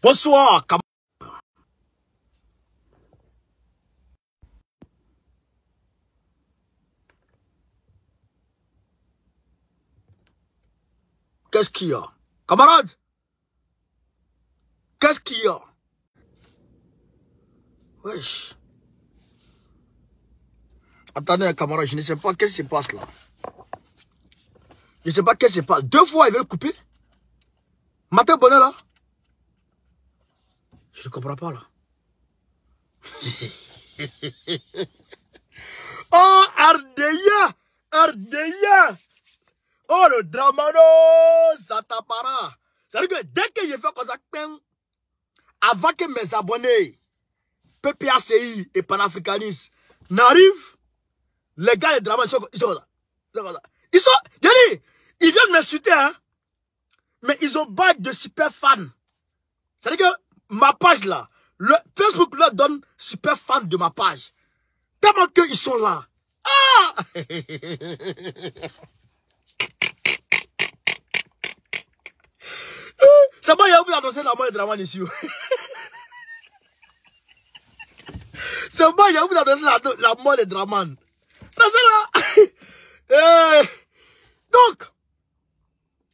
Bonsoir, camarade. Qu'est-ce qu'il y a Camarade Qu'est-ce qu'il y a Wesh. Attendez, camarade, je ne sais pas qu'est-ce qui se passe là. Je ne sais pas qu'est-ce qui se passe. Deux fois, ils veulent couper. Matin bonheur là. Je ne comprends pas, là. oh, Ardeya! Ardeya! Oh, le dramano! Ça C'est-à-dire que dès que je fais comme ça, avant que mes abonnés, PPACI et panafricanistes, n'arrivent, les gars, les dramas, ils sont, là. Ils sont Ils ils viennent m'insulter, hein. Mais ils ont pas de super fans. C'est-à-dire que ma page là, le Facebook leur donne super fan de ma page. Tellement qu'ils sont là. Ah C'est bon, il la vous annoncer la mort de Draman ici. C'est bon, il va vous annoncer la, la mort de Draman. C'est là. Eh! donc,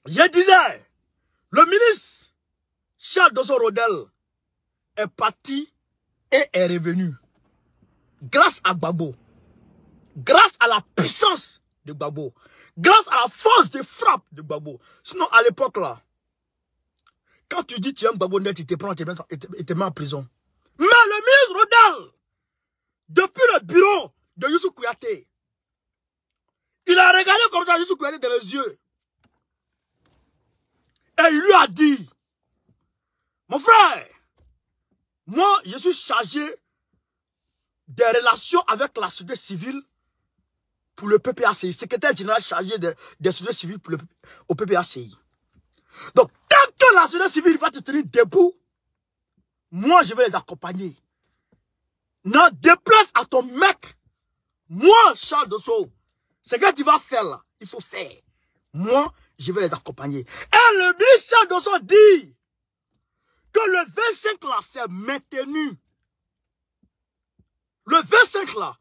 je disais, le ministre Charles Dosso Rodel, est parti et est revenu. Grâce à Gbagbo. Grâce à la puissance de Gbagbo. Grâce à la force de frappe de Gbagbo. Sinon, à l'époque là, quand tu dis tu aimes Gbagbo net, il te prend, tu te, met en prison. Mais le ministre Rodal, depuis le bureau de Youssou Kouyaté, il a regardé comme ça Youssou Kouyaté dans les yeux. Et il lui a dit, mon frère, moi, je suis chargé des relations avec la société civile pour le PPACI. Secrétaire général chargé des des sociétés civiles pour le, au PPACI. Donc, tant que la société civile va te tenir debout, moi, je vais les accompagner. Non, déplace à ton mec. Moi, Charles Dosso, ce que tu vas faire là, il faut faire. Moi, je vais les accompagner. Et le ministre Charles Dosso dit que le 25 là s'est maintenu. Le 25 là,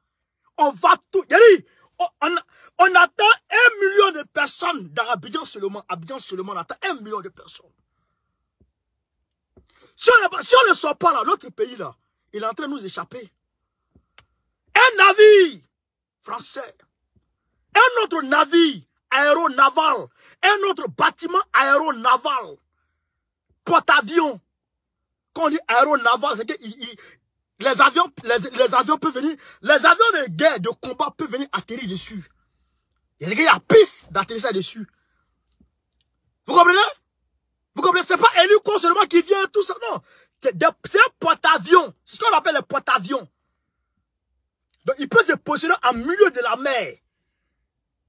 on va tout... On, attend un million de personnes dans Abidjan seulement. Abidjan seulement, on attend un million de personnes. Si on, ne sort pas là, l'autre pays là, il est en train de nous échapper. Un navire français, un autre navire aéronaval, un autre bâtiment aéronaval, porte-avions, quand on dit aéronavale, c'est que les avions, les, avions peuvent venir, les avions de guerre, de combat peuvent venir atterrir dessus. Il y a piste d'atterrissage dessus. Vous comprenez Vous comprenez C'est pas hélico seulement qui vient, tout ça, non. C'est un porte-avions. C'est ce qu'on appelle le porte-avions. Donc, il peut se positionner en milieu de la mer.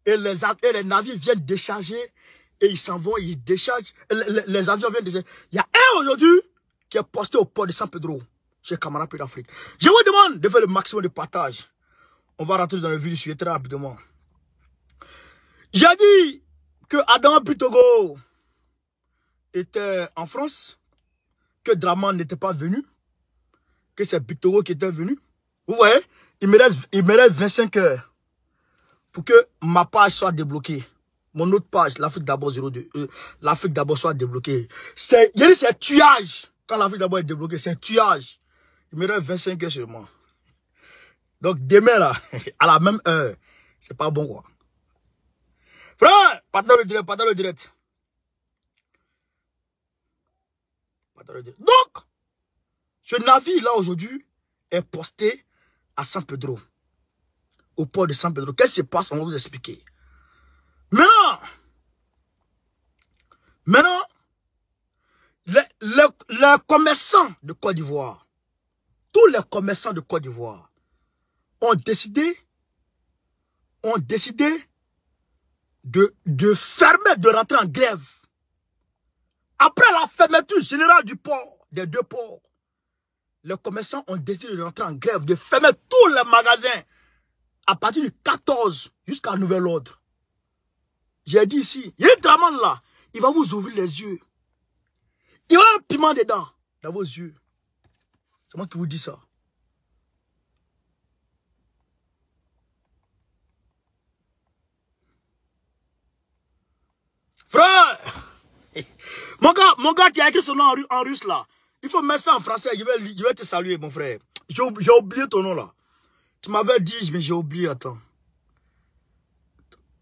Et les, les navires viennent décharger. Et ils s'en vont, ils déchargent. Les, les avions viennent décharger. Il y a un aujourd'hui qui est posté au port de San Pedro, chez Camara Pays d'Afrique. Je vous demande de faire le maximum de partage. On va rentrer dans le vif du sujet très rapidement. J'ai dit que Adam Pitogo était en France, que Draman n'était pas venu, que c'est Pitogo qui était venu. Vous voyez, il me, reste, il 25 heures pour que ma page soit débloquée mon autre page, l'Afrique d'abord 02, euh, l'Afrique d'abord soit débloquée. C'est, il y a c'est tuage. Quand la l'Afrique d'abord est débloquée, c'est un tuage. Il me reste 25 heures seulement. Donc demain, là, à la même heure, c'est pas bon, quoi. Frère, pardonnez le direct, pardon le direct. le direct. Donc, ce navire, là, aujourd'hui, est posté à San Pedro. Au port de San Pedro. Qu'est-ce qui se passe On va vous expliquer. Maintenant, maintenant, les, commerçants de Côte d'Ivoire, tous les commerçants de Côte d'Ivoire ont décidé, ont décidé de, de fermer, de rentrer en grève. Après la fermeture générale du port, des deux ports, les commerçants ont décidé de rentrer en grève, de fermer tous les magasins à partir du 14 jusqu'à nouvel ordre. J'ai dit ici, il y a un là, il va vous ouvrir les yeux. Il y a un piment dedans, dans vos yeux. C'est moi qui vous dis ça. Frère! Mon gars, mon gars tu a écrit son nom en, russe là, il faut mettre ça en français. je vais te saluer, mon frère. J'ai oublié ton nom là. Tu m'avais dit, mais j'ai oublié, attends.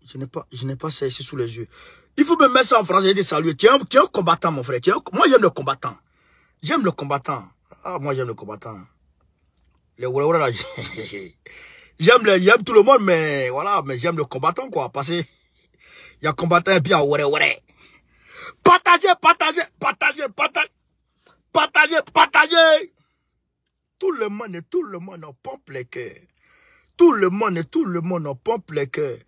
Je n'ai pas, je n'ai pas ça ici sous les yeux. Il faut me mettre ça en français et dire salut. Tu es, un, combattant, mon frère. moi, j'aime le combattant. J'aime le combattant. Ah, moi, j'aime le combattant. Les ouais là, j'aime le, j'aime tout le monde, mais voilà, mais j'aime le combattant, quoi. Parce que, il y a combattant et puis il y a Partagez, partagez, partagez, partagez, partagez, partagez. Tout le monde, tout le monde, en pompe les cœurs. Tout le monde, tout le monde, en pompe les cœurs.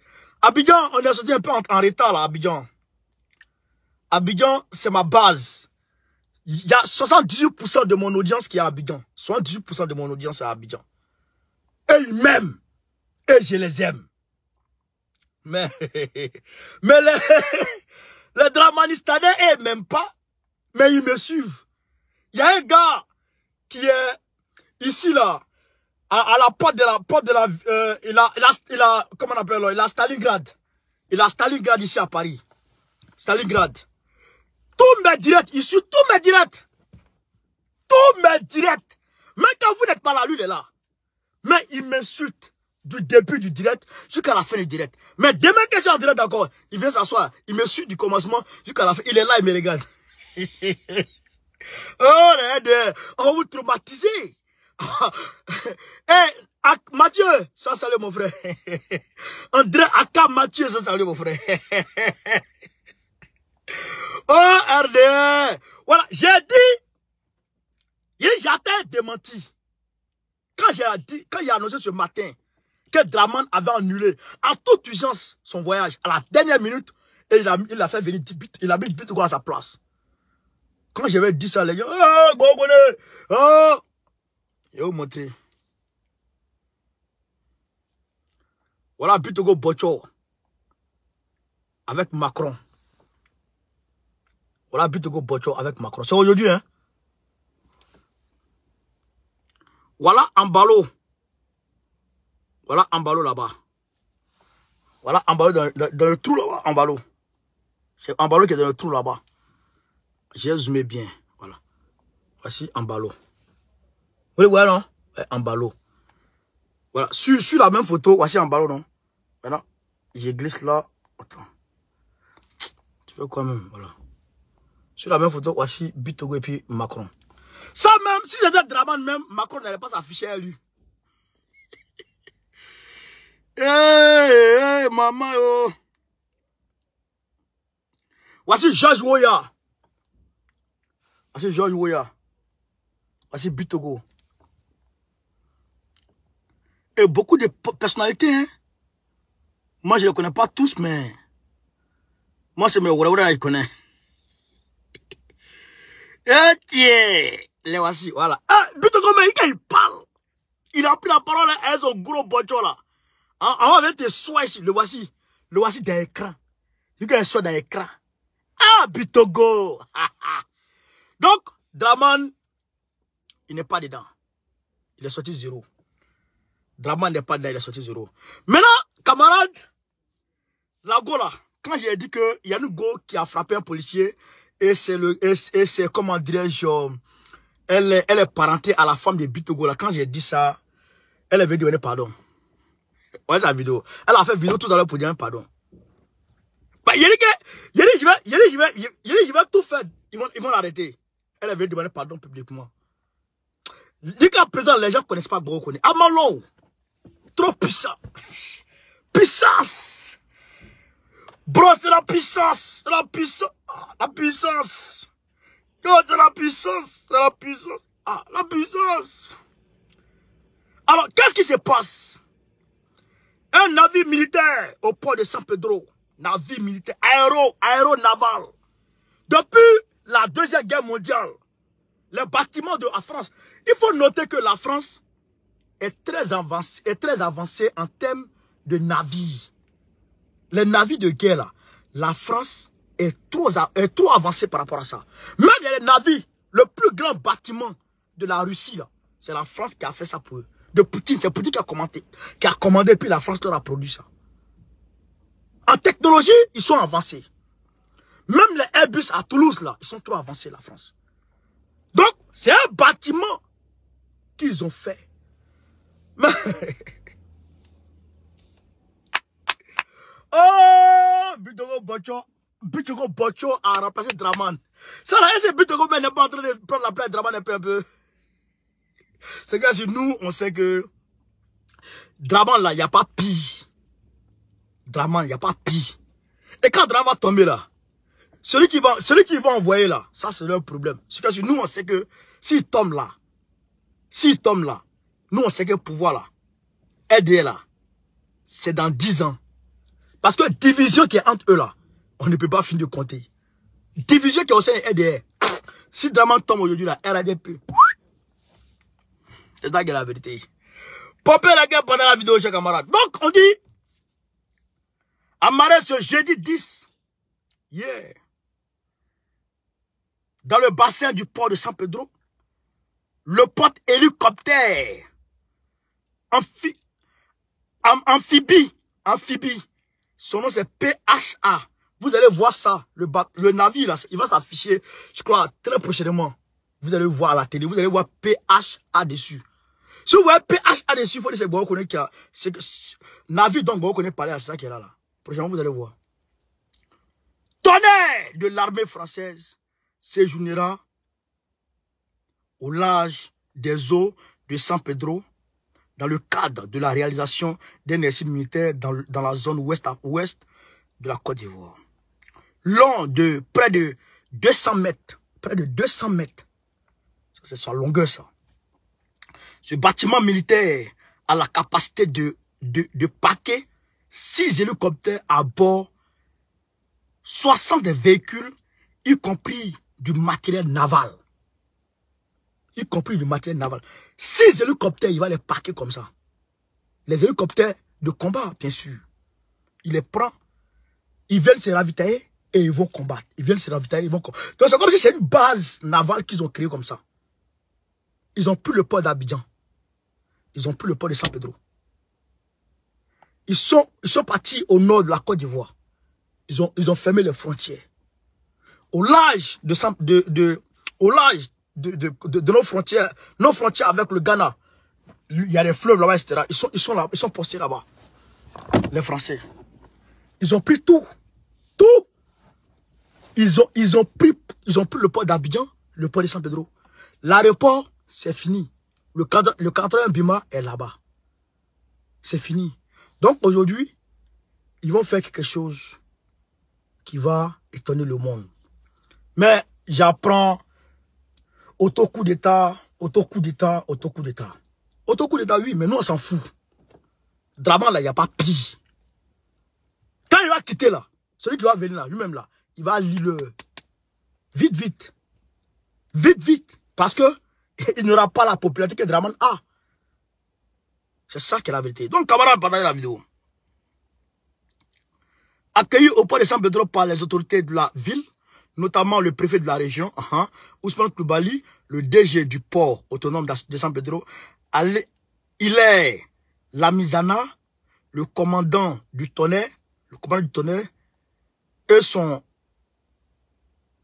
Abidjan, on est un peu en, retard là, Abidjan. Abidjan, c'est ma base. Il y a 78% de mon audience qui est à Abidjan. 78% de mon audience est à Abidjan. Et ils m'aiment. Et je les aime. Mais, mais les, les Dramanistanais, ils m'aiment pas. Mais ils me suivent. Il y a un gars qui est ici là à, la porte de la porte de la, euh, il a, il a, comment on appelle il a Stalingrad. Il a Stalingrad ici à Paris. Stalingrad. Tout me direct, suit tout mes direct. Tout mes direct. Même quand vous n'êtes pas là, lui, il est là. Mais il m'insulte du début du direct jusqu'à la fin du direct. Mais demain que j'ai un direct d'accord, il vient s'asseoir, il me suit du commencement jusqu'à la fin. Il est là, il me regarde. oh, là, on va vous traumatiser. Eh, Mathieu, ça salut mon frère. André Aka Mathieu, ça salut mon frère. oh RDE. Voilà, j'ai dit, j'étais démenti. Quand j'ai dit, quand il a annoncé ce matin que Draman avait annulé à toute urgence son voyage à la dernière minute, et il a, il a fait venir il a mis à sa place. Quand j'avais dit ça, les oh, oh, je vais vous montrer. Voilà Bitogo Bocho avec Macron. Voilà Bitogo Bocho avec Macron. C'est aujourd'hui, hein. Voilà Ambalo. Voilà Ambalo là-bas. Voilà Ambalo dans, dans, le trou là-bas. Ambalo. C'est Ambalo qui est dans le trou là-bas. J'ai zoomé bien. Voilà. Voici Ambalo. Oui, oui, non eh, En ballot. Voilà. Sur, sur, la même photo, voici en ballot, non Maintenant, j'ai glisse là. Attends. Tu veux quoi même Voilà. Sur la même photo, voici Bitogo et puis Macron. Ça même, si c'était Draman même, Macron n'allait pas s'afficher à lui. Hé, hey, eh, eh, maman, yo. Voici George Woya. Voici George Woya. Voici Bitogo. Et beaucoup de personnalités. Hein. Moi, je ne les connais pas tous, mais... Moi, c'est mes Ourawara qui connaît. ok. Eh, le voici, voilà. Ah, eh, putain, comment il parle Il a pris la parole à hein. son gros bonjour là. Ah, ah, on va mettre soins ici. Le voici. Le voici d'un écran. Il est a un soin d'un écran. Ah, Bitogo. Donc, Draman, il n'est pas dedans. Il est sorti zéro. Draman n'est pas là, il est sorti zéro. Maintenant, camarade, la gola, là, quand j'ai dit qu'il y a une go qui a frappé un policier, et c'est le, et, comment dirais-je, elle est, elle est parentée à la femme de Bitogo là. Quand j'ai dit ça, elle avait donné pardon. Ouais, sa vidéo. Elle a fait vidéo tout à l'heure pour dire pardon. Bah, y a que, gens qui je je vais, tout faire. Ils vont, ils vont l'arrêter. Elle avait demandé pardon publiquement. Dis qu'à présent, les gens ne connaissent pas Goro mon Amalou! trop puissant. Puissance. Bro, c'est la puissance. La puissance. Ah, la puissance. c'est la puissance. C'est la puissance. Ah, la puissance. Alors, qu'est-ce qui se passe Un navire militaire au port de San Pedro. Navire militaire. Aéro, aéronaval. Depuis la Deuxième Guerre mondiale, les bâtiments de la France. Il faut noter que la France, est très avancé, est très avancé en termes de navires. Les navires de guerre, la France est trop, est avancée par rapport à ça. Même les navires, le plus grand bâtiment de la Russie, c'est la France qui a fait ça pour eux. De Poutine, c'est Poutine qui a commandé, qui a commandé, puis la France leur a produit ça. En technologie, ils sont avancés. Même les Airbus à Toulouse, là, ils sont trop avancés, la France. Donc, c'est un bâtiment qu'ils ont fait oh, Bitogo Bocho, Bitogo Bocho a ah, remplacé Draman. Ça là, c'est Butogo ben n'est pas en train de prendre la place de Draman un peu, un peu C'est que si nous, on sait que Draman là, il n'y a pas pire. Draman, il n'y a pas pire. Et quand Draman tombe là, celui qui va, celui qui va envoyer là, ça c'est leur problème. C'est que nous, on sait que s'il tombe là, s'il tombe là, nous, on sait que le pouvoir là, aider là, c'est dans 10 ans. Parce que division qui est entre eux là, on ne peut pas finir de compter. Division qui est au sein de RDR. Si Draman tombe aujourd'hui là, RDP. C'est ça qui est la vérité. Popé la guerre pendant la vidéo, chers camarades. Donc, on dit, Marès ce jeudi 10, yeah, dans le bassin du port de San Pedro, le porte-hélicoptère amphibie. Amphibie. Son nom c'est PHA. Vous allez voir ça. Le, navire, là, il va s'afficher, je crois, très prochainement. Vous allez voir à la télé. Vous allez voir PHA dessus. Si vous voyez PHA dessus, il faut dire que Vous qui qu'il Navire dont vous connaissez parler à ça qui est là, là. Prochainement, vous allez voir. Tonnerre de l'armée française séjournera au large des eaux de San Pedro dans le cadre de la réalisation d'un exercice militaire dans, la zone ouest à ouest de la Côte d'Ivoire. Long de près de 200 mètres, près de 200 mètres, c'est sa longueur ça. Ce bâtiment militaire a la capacité de, de, de paquer 6 hélicoptères à bord, 60 véhicules, y compris du matériel naval y compris du matériel naval. Six hélicoptères, il va les parquer comme ça. Les hélicoptères de combat, bien sûr. Il les prend, ils viennent se ravitailler et ils vont combattre. Ils viennent se ravitailler, ils vont combattre. Donc c'est comme si c'est une base navale qu'ils ont créée comme ça. Ils ont pris le port d'Abidjan. Ils ont plus le port de San Pedro. Ils sont, sont partis au nord de la Côte d'Ivoire. Ils ont, ils ont fermé les frontières. Au large de, de, de au large de, de, de, nos frontières, nos frontières avec le Ghana. Il y a des fleuves là-bas, etc. Ils sont, ils sont là, ils sont postés là-bas. Les Français. Ils ont pris tout. Tout. Ils ont, ils ont pris, ils ont pris le port d'Abidjan, le port de San Pedro. L'aéroport, c'est fini. Le, le canton Bima est là-bas. C'est fini. Donc aujourd'hui, ils vont faire quelque chose qui va étonner le monde. Mais j'apprends Autocoup d'État, Autocoup d'État, Autocoup d'État. Autocoup d'État, oui, mais nous, on s'en fout. Draman, là, il n'y a pas pire. Quand il va quitter, là, celui qui va venir, là, lui-même, là, il va lire le... Vite, vite. Vite, vite. Parce que il n'aura pas la popularité que Draman a. C'est ça qui est la vérité. Donc, camarades, partagez la vidéo. Accueilli au point de San Pedro par les autorités de la ville, notamment le préfet de la région, Ousmane Kloubali, le DG du port autonome de San Pedro, il est la Misana, le commandant du tonnerre, le commandant du tonnerre et son,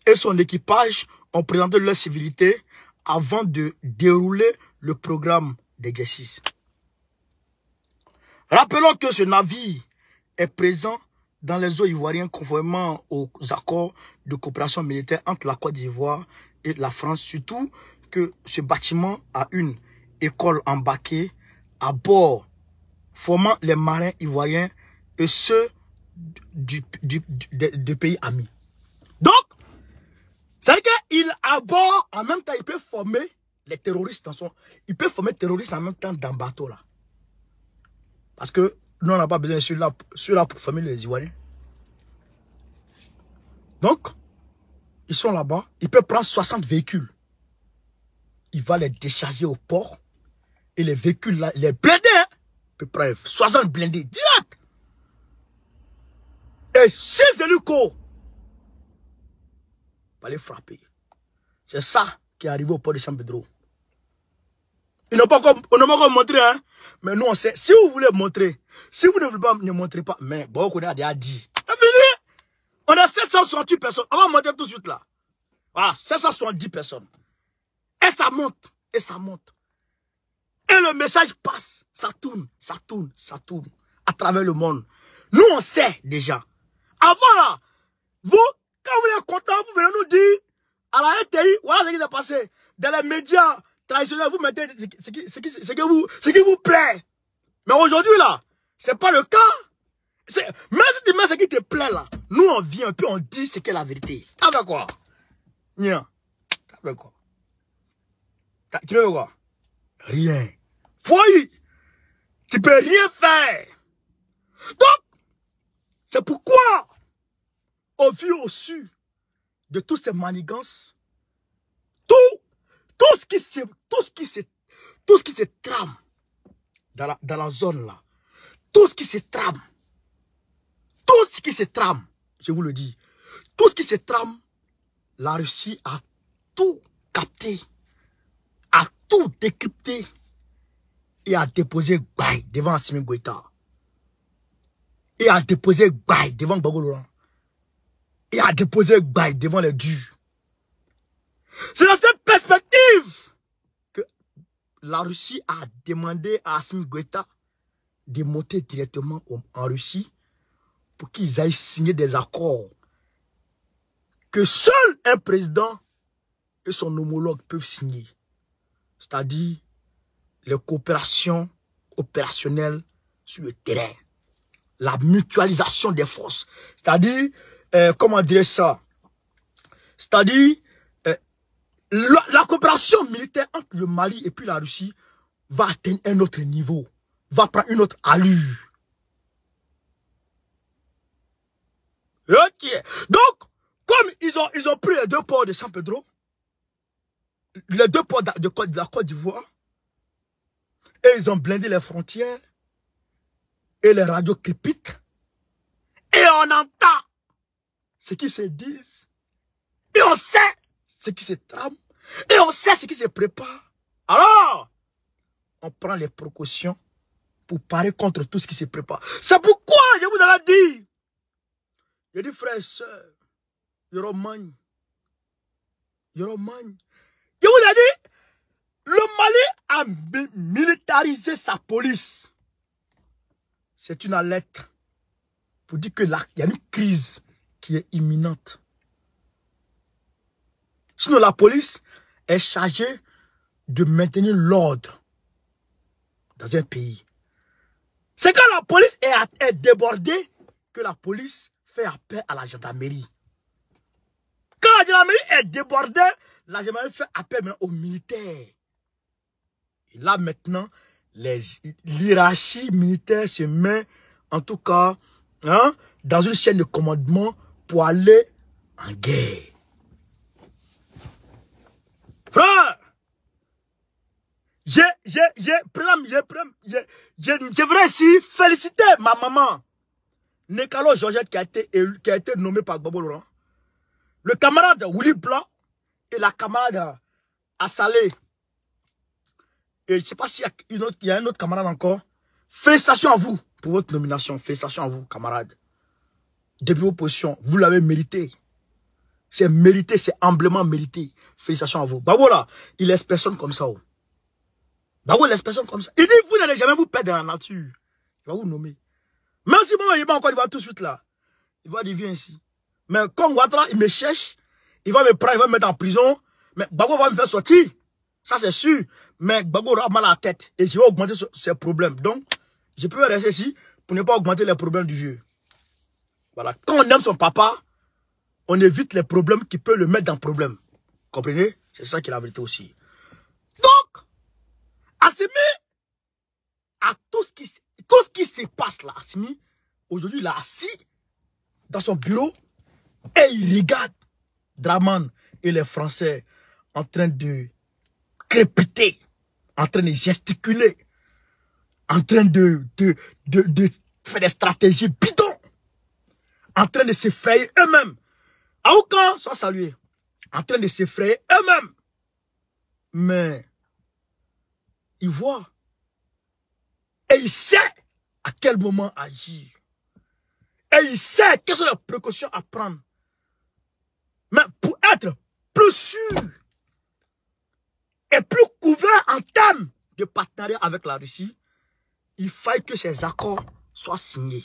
et son équipage ont présenté leur civilité avant de dérouler le programme d'exercice. Rappelons que ce navire est présent dans les eaux ivoiriennes conformément aux accords de coopération militaire entre la Côte d'Ivoire et la France, surtout que ce bâtiment a une école embarquée à bord, formant les marins ivoiriens et ceux du, pays amis. Donc, c'est veut dire qu'il aborde, en même temps, il peut former les terroristes dans son... Il peut former terroristes en même temps dans bateau, là. Parce que nous, on n'a pas besoin de la là pour famille des Ivoiriens. Donc, ils sont là-bas. Ils peuvent prendre 60 véhicules. Ils vont les décharger au port. Et les véhicules, les blindés, hein, peuvent prendre 60 blindés direct. Et 6 hélicos va les frapper. C'est ça qui est arrivé au port de saint Pedro. Ils n'ont pas on n'a pas encore montré, hein. Mais nous, on sait, si vous voulez montrer, si vous ne voulez pas, ne montrez pas. Mais bon, on a déjà dit. On a 768 personnes. On va monter tout de suite là. Voilà, 770 personnes. Et ça monte, et ça monte. Et le message passe, ça tourne, ça tourne, ça tourne à travers le monde. Nous, on sait déjà. Avant ah, vous, quand vous êtes content, vous venez nous dire à la RTI, voilà ce qui s'est passé. Dans les médias, traditionnel, vous mettez ce qui, qui, vous, plaît. Mais aujourd'hui, là, c'est pas le cas. Même si tu mets ce qui te plaît, là, nous, on vient, puis on dit ce qu'est la vérité. T'as fait quoi Nia. T'as quoi Tu veux quoi Rien. Foy. Tu peux rien faire. Donc, c'est pourquoi, au vu, au dessus de toutes ces manigances, tout tout ce qui se, tout ce qui se, tout ce qui se trame dans la, dans la zone là, tout ce qui se trame, tout ce qui se trame, je vous le dis, tout ce qui se trame, la Russie a tout capté, a tout décrypté et a déposé bail devant Simon Goïta. Et a déposé bail devant Gbagbo Laurent. Et a déposé bail devant les durs. C'est dans cette perspective que la Russie a demandé à Asim Goïta de monter directement en Russie pour qu'ils aillent signer des accords que seul un président et son homologue peuvent signer. C'est-à-dire les coopérations opérationnelles sur le terrain. La mutualisation des forces. C'est-à-dire, euh, comment dire ça C'est-à-dire la, coopération militaire entre le Mali et puis la Russie va atteindre un autre niveau, va prendre une autre allure. Ok. Donc, comme ils ont, ils ont pris les deux ports de San Pedro, les deux ports de, de la Côte d'Ivoire, et ils ont blindé les frontières et les radios crépitent. Et on entend ce qu'ils se disent. Et on sait ce qui se trame et on sait ce qui se prépare. Alors, on prend les précautions pour parer contre tout ce qui se prépare. C'est pourquoi je vous avais dit, j'ai dit frères et sœurs, un je vous ai dit, le Mali a militarisé sa police. C'est une alerte pour dire que il y a une crise qui est imminente. Sinon, la police est chargée de maintenir l'ordre dans un pays. C'est quand la police est, débordée que la police fait appel à la gendarmerie. Quand la gendarmerie est débordée, la gendarmerie fait appel aux militaires. Et là maintenant, l'hierarchie militaire se met, en tout cas, hein, dans une chaîne de commandement pour aller en guerre. Frère, je, voudrais aussi féliciter ma maman, Nekalo Georgette, qui a été, qui a été nommée par Bobo Laurent. Le camarade Willy Blanc et la camarade Assalé. Et je ne sais pas s'il y, a un autre camarade encore. Félicitations à vous pour votre nomination. Félicitations à vous, camarades. Depuis vos positions, vous l'avez mérité. C'est mérité, c'est humblement mérité. Félicitations à vous. Bago voilà, il laisse personne comme ça. Oh. laisse personne comme ça. Il dit, vous n'allez jamais vous perdre dans la nature. Il va vous nommer. Même si moi, il va encore, tout de suite là. Il va dire, viens ici. Mais quand Ouattara, il me cherche, il va me prendre, il va me mettre en prison. Mais Bago va me faire sortir. Ça, c'est sûr. Mais Bago aura mal à la tête. Et je vais augmenter ses problèmes. Donc, je peux rester ici pour ne pas augmenter les problèmes du vieux. Voilà. Quand on aime son papa, on évite les problèmes qui peuvent le mettre dans le problème. Comprenez C'est ça qui est la vérité aussi. Donc, Assimi, à tout ce qui, tout ce qui se passe là, Assimi, aujourd'hui, il est assis dans son bureau et il regarde Draman et les Français en train de crépiter, en train de gesticuler, en train de, de, faire des stratégies bidons, en train de se faire eux-mêmes, aucun soit salué, en train de s'effrayer eux-mêmes. Mais Ils voient. et ils savent. à quel moment agir. Et il sait quelles sont les précautions à prendre. Mais pour être plus sûr et plus couvert en termes de partenariat avec la Russie, il faut que ces accords soient signés.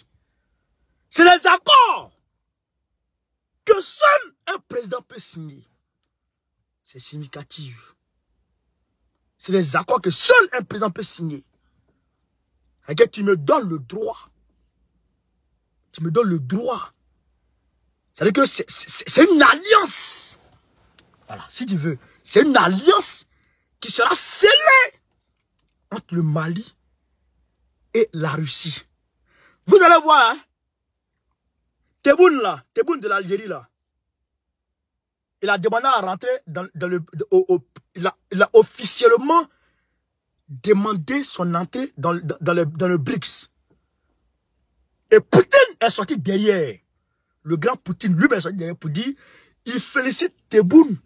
C'est les accords que seul un président peut signer. C'est significatif. C'est des accords que seul un président peut signer. tu me donnes le droit. Tu me donnes le droit. C'est-à-dire que c'est une alliance. Voilà, si tu veux. C'est une alliance qui sera scellée entre le Mali et la Russie. Vous allez voir, hein? Teboune là, de l'Algérie là, il a demandé à rentrer dans, le... il, a, officiellement demandé son entrée dans, le, BRICS. Et Poutine est sorti derrière. Le grand Poutine lui-même est sorti derrière pour dire il félicite Théboune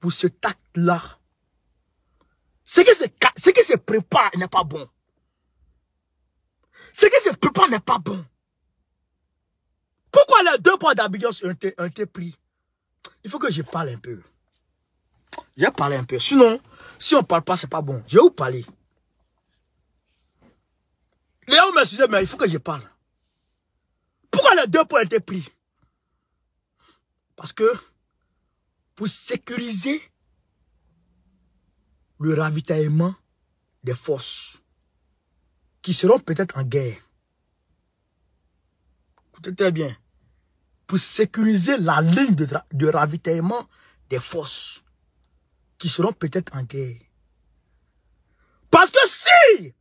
pour cet acte-là. Ce ce qui se prépare n'est pas bon. Ce qui se prépare n'est pas bon. Pourquoi les deux points d'Abidjan ont été, pris Il faut que je parle un peu. J'ai parlé un peu. Sinon, si on ne parle pas, ce n'est pas bon. Je vais vous parler. Léon me mais il faut que je parle. Pourquoi les deux points ont été pris Parce que pour sécuriser le ravitaillement des forces qui seront peut-être en guerre. Écoutez très bien pour sécuriser la ligne de, ravitaillement des forces qui seront peut-être en guerre. Parce que si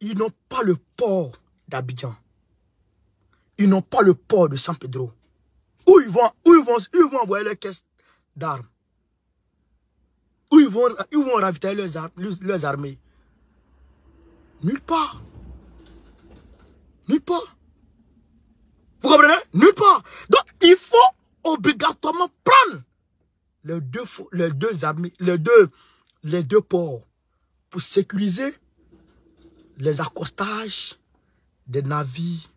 ils n'ont pas le port d'Abidjan, ils n'ont pas le port de San Pedro, où ils vont, où ils vont, ils vont envoyer leurs caisses d'armes, où ils vont, ils vont ravitailler leurs armées. Nulle part. Nulle part. Vous comprenez Nulle part. Donc, il faut obligatoirement prendre les deux, les deux armées, les deux, les deux ports pour sécuriser les accostages des navires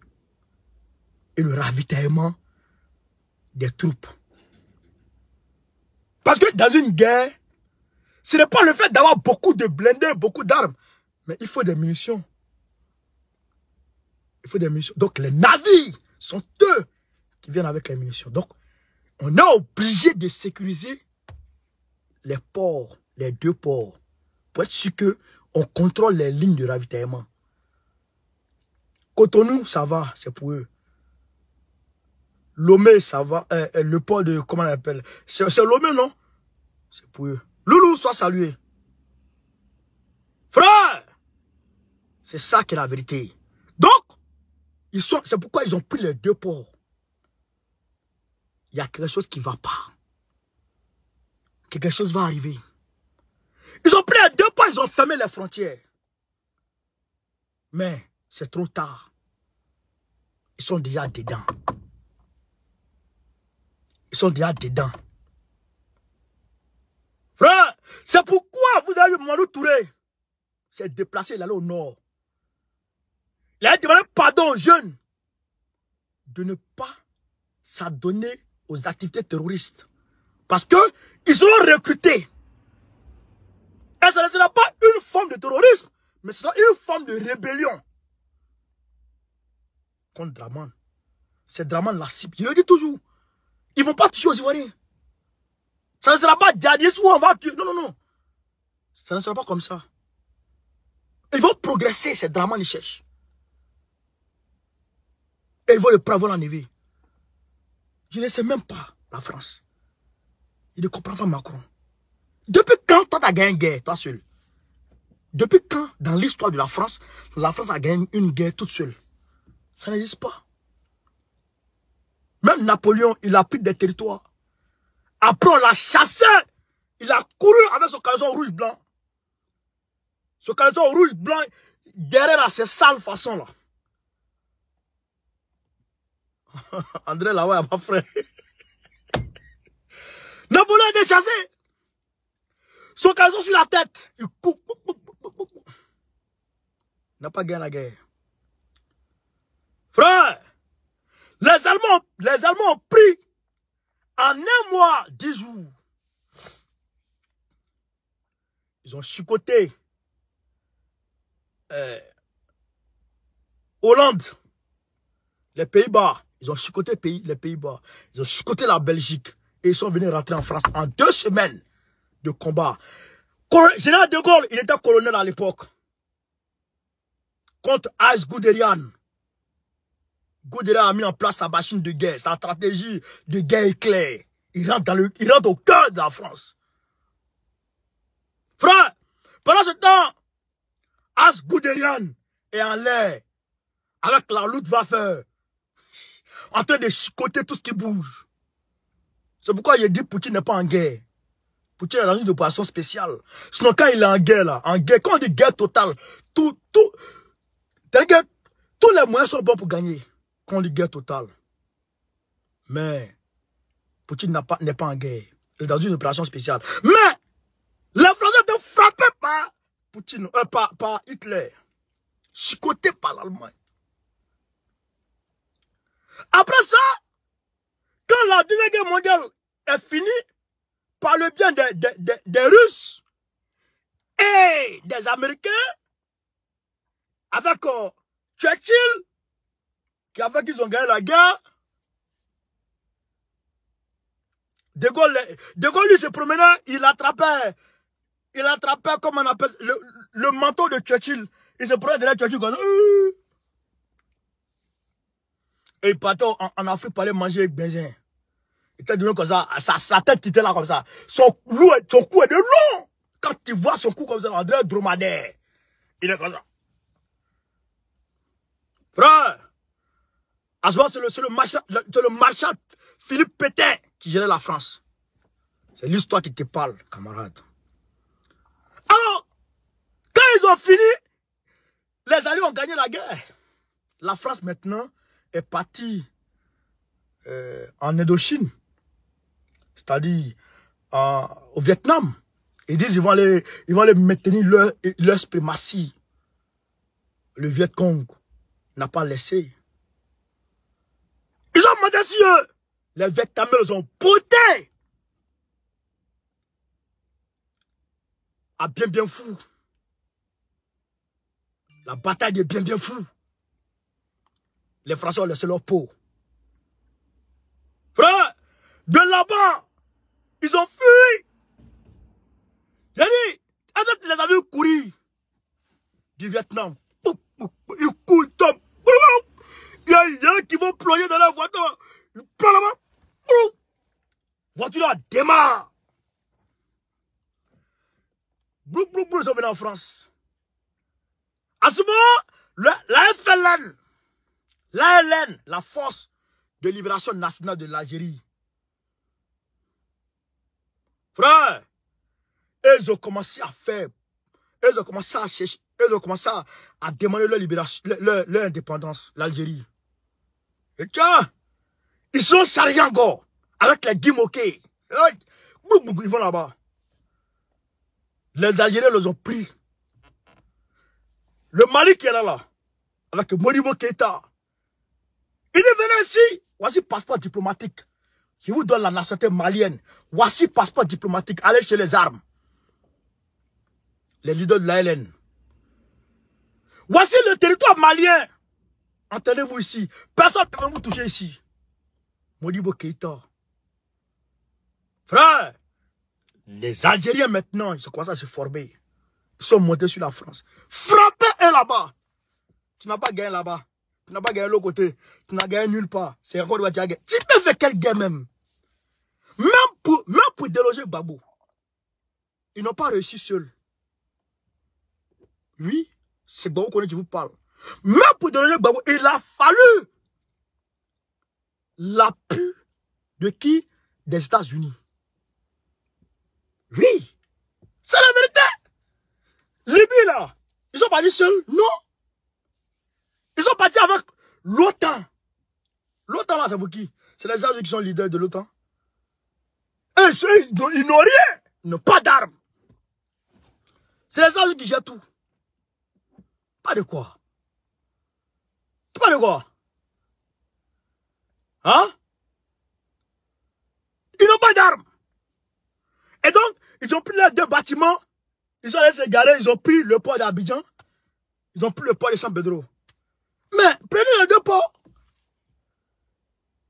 et le ravitaillement des troupes. Parce que dans une guerre, ce n'est pas le fait d'avoir beaucoup de blindés, beaucoup d'armes, mais il faut des munitions. Il faut des munitions. Donc les navires sont eux qui viennent avec les munitions. Donc, on est obligé de sécuriser les ports, les deux ports, pour être sûr qu'on contrôle les lignes de ravitaillement. Cotonou, ça va, c'est pour eux. Lomé, ça va. Euh, euh, le port de, comment on appelle C'est Lomé, non C'est pour eux. Loulou, sois salué. Frère C'est ça qui est la vérité. C'est pourquoi ils ont pris les deux ports. Il y a quelque chose qui ne va pas. Quelque chose va arriver. Ils ont pris les deux ports, ils ont fermé les frontières. Mais c'est trop tard. Ils sont déjà dedans. Ils sont déjà dedans. Frère, c'est pourquoi vous avez Mano Touré C'est déplacé, il allait au nord. Il a demandé pardon aux jeunes de ne pas s'adonner aux activités terroristes. Parce qu'ils seront recrutés. Et ça ne sera pas une forme de terrorisme, mais ce sera une forme de rébellion. Contre Draman. C'est Draman la cible. Je le dis toujours. Ils ne vont pas tuer aux Ivoiriens. Ça ne sera pas djihadiste ou on va tuer. Non, non, non. Ça ne sera pas comme ça. Ils vont progresser, c'est Draman ils cherchent. Et ils vont le prendre, en Je ne sais même pas la France. Il ne comprend pas Macron. Depuis quand toi, tu as gagné une guerre, toi seul Depuis quand, dans l'histoire de la France, la France a gagné une guerre toute seule Ça n'existe pas. Même Napoléon, il a pris des territoires. Après, on l'a chassé. Il a couru avec son caleçon rouge-blanc. Ce caleçon rouge-blanc, derrière à ces sales façons-là. André Lawa est pas frère. Napoléon été chassé. Son casque sur la tête. Il coupe. N'a pas gagné la guerre. Frère, les Allemands, les Allemands ont pris en un mois, dix jours. Ils ont chicoté euh, Hollande, les Pays-Bas, ils ont chicoté les Pays-Bas. Ils ont chicoté la Belgique. Et ils sont venus rentrer en France en deux semaines de combat. Général de Gaulle, il était colonel à l'époque. Contre As Guderian. Guderian a mis en place sa machine de guerre, sa stratégie de guerre éclair. Il rentre, dans le, il rentre au cœur de la France. Frère, pendant ce temps, As Guderian est en l'air avec la lutte va faire en train de chicoter tout ce qui bouge. C'est pourquoi il dit Poutine n'est pas en guerre. Poutine est dans une opération spéciale. Sinon, quand il est en guerre, là, en guerre, quand on dit guerre totale, tout, tous les moyens sont bons pour gagner. Quand on dit guerre totale. Mais, Poutine n'est pas, pas en guerre. Il est dans une opération spéciale. Mais, la France ne frappée par Poutine, euh, par, Hitler. Chicoté par l'Allemagne. Après ça, quand la Deuxième Guerre mondiale est finie, par le bien des, Russes et des Américains, avec euh, Churchill, qui avec qu'ils ont gagné la guerre, De Gaulle, de lui, se promenait, il attrapait, il attrapait, comme on appelle, le, manteau de Churchill. Il se promenait derrière Churchill, comme euh, et il partait en, Afrique pour aller manger avec Benzin. Il était devenu comme ça, sa, tête qui était là comme ça. Son, cou est de long. Quand tu vois son cou comme ça, on dromadaire. Il est comme ça. Frère, à ce moment, c'est le, marchand, le marchand Philippe Pétain qui gérait la France. C'est l'histoire qui te parle, camarade. Alors, quand ils ont fini, les Alliés ont gagné la guerre. La France, maintenant, est parti euh, en Indochine, c'est-à-dire au Vietnam. Ils disent qu'ils vont aller, vont maintenir leur, leur suprématie. Le Viet Cong n'a pas laissé. Ils ont demandé eux, les Vietnamiens ont porté À bien bien fou. La bataille est bien bien fou. Les Français ont laissé leur peau. Frère, de là-bas, ils ont fui. J'ai dit, les avions courir du Vietnam. Ils courent, tombent. Il y a des qui vont plonger dans la voiture. Ils là-bas. Voiture là, démarre. ils sont venus en France. À ce moment, la FLN, L'ALN, la force de libération nationale de l'Algérie. Frère, ils ont commencé à faire, ils ont commencé à chercher, ils ont commencé à, demander leur libération, leur, indépendance, l'Algérie. Et tiens, ils sont chargés encore, avec les guimauqués. Ils vont là-bas. Les Algériens les ont pris. Le Mali qui est là, là, avec Moribo Keta, il est venu ici. Voici passeport diplomatique. Je vous donne la nationalité malienne. Voici le passeport diplomatique. Allez chez les armes. Les leaders de la Voici le territoire malien. Entendez-vous ici. Personne ne peut vous toucher ici. Modibo Keita. Frère, les Algériens maintenant, ils se commencent à se former. Ils sont montés sur la France. frappez un là-bas. Tu n'as pas gagné là-bas. Tu n'as pas gagné l'autre côté. Tu n'as gagné nulle part. C'est un rôle de Tu peux faire quel guerre même. Même pour, même pour déloger Babou. Ils n'ont pas réussi seuls. Oui, c'est Babou qu'on qui vous parle. Même pour déloger Babou, il a fallu l'appui de qui Des États-Unis. Oui, c'est la vérité. Libye là, ils sont pas dit seuls. Non, ils sont partis avec l'OTAN. L'OTAN là, c'est pour qui C'est les gens qui sont leaders de l'OTAN. Et ceux, ils n'ont rien. Ils n'ont pas d'armes. C'est les états qui jettent tout. Pas de quoi. Pas de quoi. Hein Ils n'ont pas d'armes. Et donc, ils ont pris les deux bâtiments. Ils sont allés se garer. Ils ont pris le port d'Abidjan. Ils ont pris le port de San Pedro. Mais prenez les deux pots.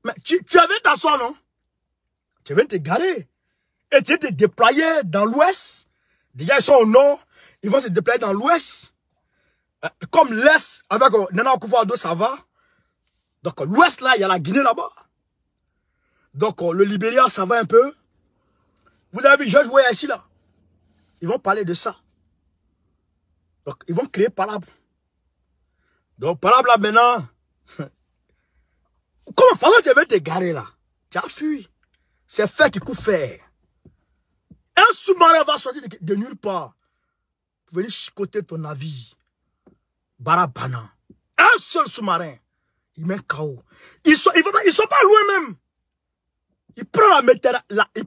Mais tu, tu avais ta soie, non Tu viens te garer. Et tu te déployer dans l'ouest. Déjà, ils sont au nord. Ils vont se déployer dans l'ouest. Euh, comme l'est, avec euh, Nana ça va. Donc euh, l'ouest, là, il y a la Guinée là-bas. Donc le Libéria, ça va un peu. Vous avez vu, Georges Voyage ici, là. Ils vont parler de ça. Donc, ils vont créer palabre. Donc, par là, maintenant, comment que tu veux te garer là Tu as fui. C'est fait qu'il faut faire. Un sous-marin va sortir de, nulle part pour venir chicoter ton navire. Barabana. Un seul sous-marin. Il met KO. Ils sont, ils, sont pas loin même. Il prend la Méditerranée. il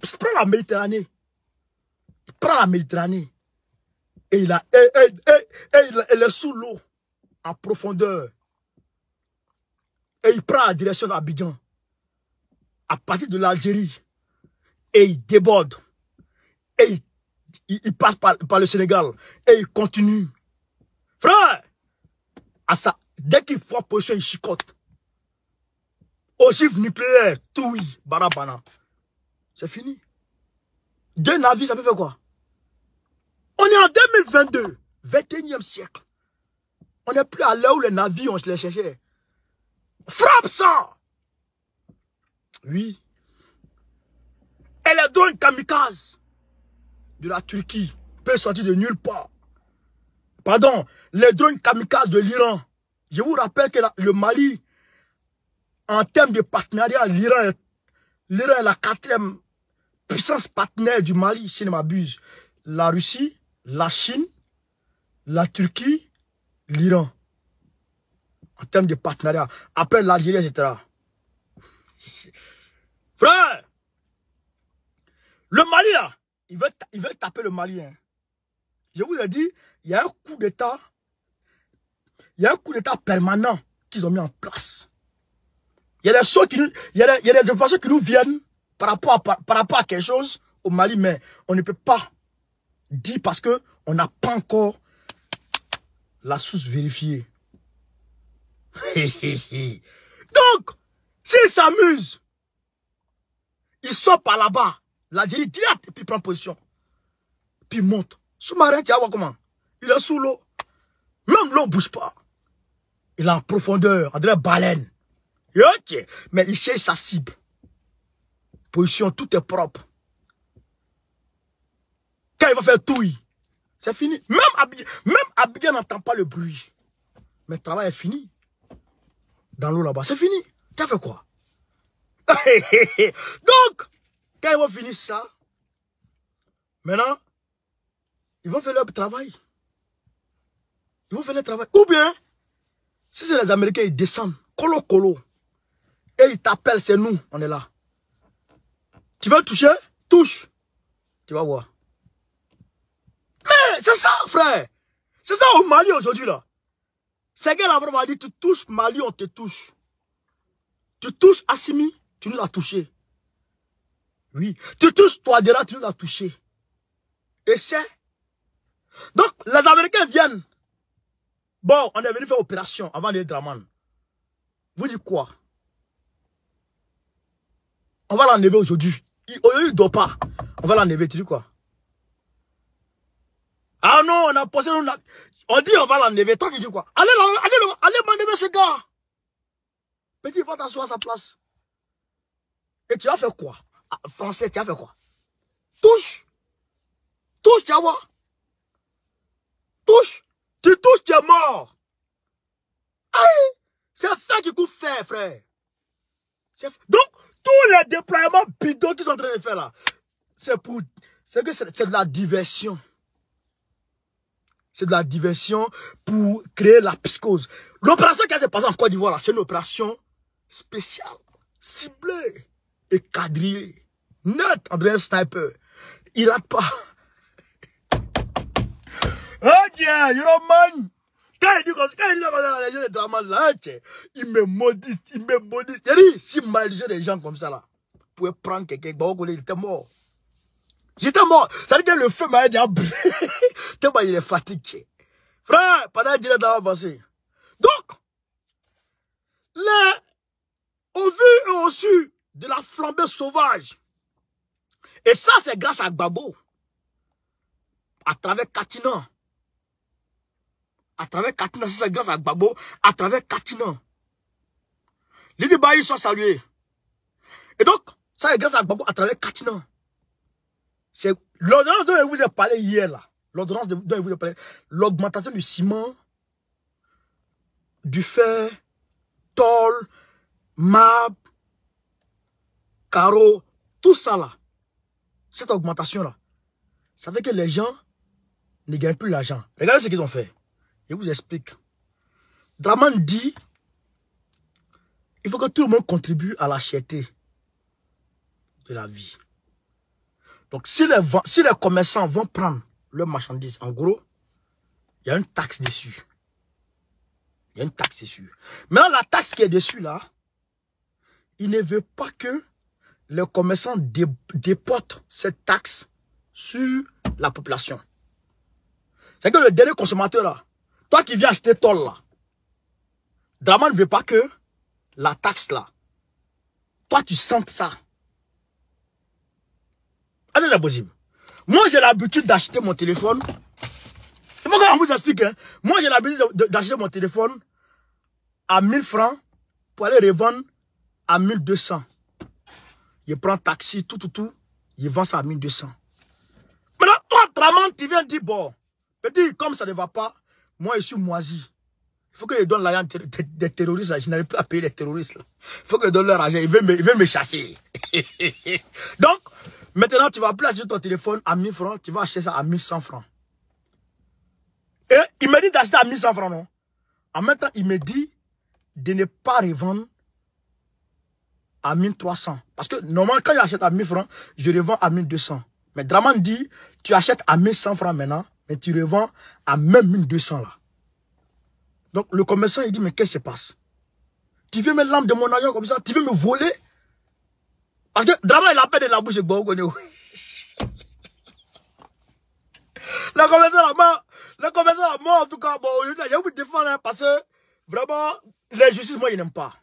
prend la Méditerranée. Et il a, et il est sous l'eau en profondeur. Et il prend la direction d'Abidjan. À partir de l'Algérie. Et il déborde. Et il, passe par, le Sénégal. Et il continue. Frère! À dès qu'il faut position, il chicote. Ogive nucléaire, tout oui, barabana. C'est fini. Deux navires, ça peut faire quoi? On est en 2022, 21e siècle. On n'est plus à l'heure où les navires, on les cherchait. Frappe ça Oui. Et les drones kamikazes de la Turquie peuvent sortir de nulle part. Pardon, les drones kamikazes de l'Iran. Je vous rappelle que le Mali, en termes de partenariat, l'Iran est, la quatrième puissance partenaire du Mali, si je ne m'abuse. La Russie, la Chine, la Turquie, l'Iran, en termes de partenariat, après l'Algérie, etc. Frère, le Mali, là, ils veulent, il veut taper le Mali. Hein. Je vous ai dit, il y a un coup d'État, il y a un coup d'État permanent qu'ils ont mis en place. Il y a des choses qui nous, il y a des, il informations qui nous viennent par rapport à, par rapport à quelque chose au Mali, mais on ne peut pas dire parce que on n'a pas encore la source vérifiée. Donc, s'il s'amuse, il sort par là-bas. L'Algérie direct, et puis prend position. Puis monte. Sous-marin, tu vois comment Il est sous l'eau. Même l'eau ne bouge pas. Il est en profondeur, en baleine. ok. Mais il cherche sa cible. Position, tout est propre. Quand il va faire touille, c'est fini. Même Abidjan, n'entend pas le bruit. Mais le travail est fini. Dans l'eau là-bas, c'est fini. Tu as fait quoi Donc, quand ils vont finir ça, maintenant, ils vont faire leur travail. Ils vont faire leur travail. Ou bien, si c'est les Américains, ils descendent, colo colo, et ils t'appellent, c'est nous, on est là. Tu veux toucher Touche. Tu vas voir c'est ça, frère. C'est ça au Mali aujourd'hui, là. qu'elle Lavrov m'a dit, tu touches Mali, on te touche. Tu touches Assimi, tu nous as touché. Oui. Tu touches Toadera, tu nous as touché. Et c'est... Donc, les Américains viennent. Bon, on est venu faire opération avant les Draman. Vous dites quoi On va l'enlever aujourd'hui. il ne pas. On va l'enlever, tu dis quoi ah non, on a posé, on, a... on dit on va l'enlever. Toi, tu dis quoi Allez, allez, allez m'enlever ce gars. Petit, va t'asseoir à sa place. Et tu as fait quoi ah, Français, tu as fait quoi Touche. Touche, tu vas voir. Touche. Tu touches, tu es mort. Aïe. C'est ça qu'il faut faire, frère. Donc, tous les déploiements bidons qu'ils sont en train de faire là, c'est pour... C'est que c'est de la diversion c'est de la diversion pour créer la psychose. L'opération qui se passée en Côte d'Ivoire, c'est une opération spéciale, ciblée et quadrillée. Neutre, André Sniper. Il rate pas. Oh Dieu, you're a man. Quand il dit que ça, quand il dit de drama eh, il me modiste, il me modiste. Il dit, si malédiction des gens comme ça là, pouvait prendre quelqu'un, il était mort. J'étais mort. Ça veut dire que le feu m'a dit à brûler. Tellement il est fatigué. Frère, pendant qu'il est d'avoir passé. Donc, là, au vu et on su de la flambée sauvage, et ça, c'est grâce à Gbabo. à travers Katina. À travers Katina, c'est grâce à Gbabo. à travers Katina. Les débats, ils sont salués. Et donc, ça, est grâce à Gbabo à travers Katina. C'est l'ordonnance dont je vous ai parlé hier, là. L'ordonnance dont je vous ai parlé. L'augmentation du ciment, du fer, tôle, marbre, carreau, tout ça là. Cette augmentation là. Ça fait que les gens ne gagnent plus l'argent. Regardez ce qu'ils ont fait. Je vous explique. Draman dit, il faut que tout le monde contribue à la de la vie. Donc, si les, si les commerçants vont prendre leurs marchandises, en gros, il y a une taxe dessus. Il y a une taxe dessus. Maintenant, la taxe qui est dessus, là, il ne veut pas que les commerçants déportent cette taxe sur la population. C'est que le dernier consommateur, là, toi qui viens acheter tol, là, Draman ne veut pas que la taxe, là, toi, tu sentes ça. Ah, c'est impossible. Moi, j'ai l'habitude d'acheter mon téléphone. pourquoi on vous explique. Hein. Moi, j'ai l'habitude d'acheter mon téléphone à 1000 francs pour aller revendre à 1200. Je prends taxi, tout, tout, tout. Je vends ça à 1200. Maintenant, toi, Draman, tu viens dire, bon, petit, comme ça ne va pas, moi, je suis moisi. Il faut que je donne l'argent des terroristes. Je n'arrive plus à payer les terroristes. Il faut que je donne leur argent. ils veulent me chasser. Donc, Maintenant, tu vas acheter ton téléphone à 1000 francs, tu vas acheter ça à 1100 francs. Et il me dit d'acheter à 1100 francs, non En même temps, il me dit de ne pas revendre à 1300. Parce que normalement, quand j'achète à 1000 francs, je revends à 1200. Mais Draman dit, tu achètes à 1100 francs maintenant, mais tu revends à même 1200 là. Donc le commerçant, il dit, mais qu'est-ce qui se passe Tu veux mettre l'âme de mon argent comme ça Tu veux me voler parce que Draman il peur de la bouche de Gogonio. Le commerçant a mort, Le commerçant a mort, en tout cas, bon, il a eu défendre hein, parce que vraiment, l'injustice, moi, il n'aime pas.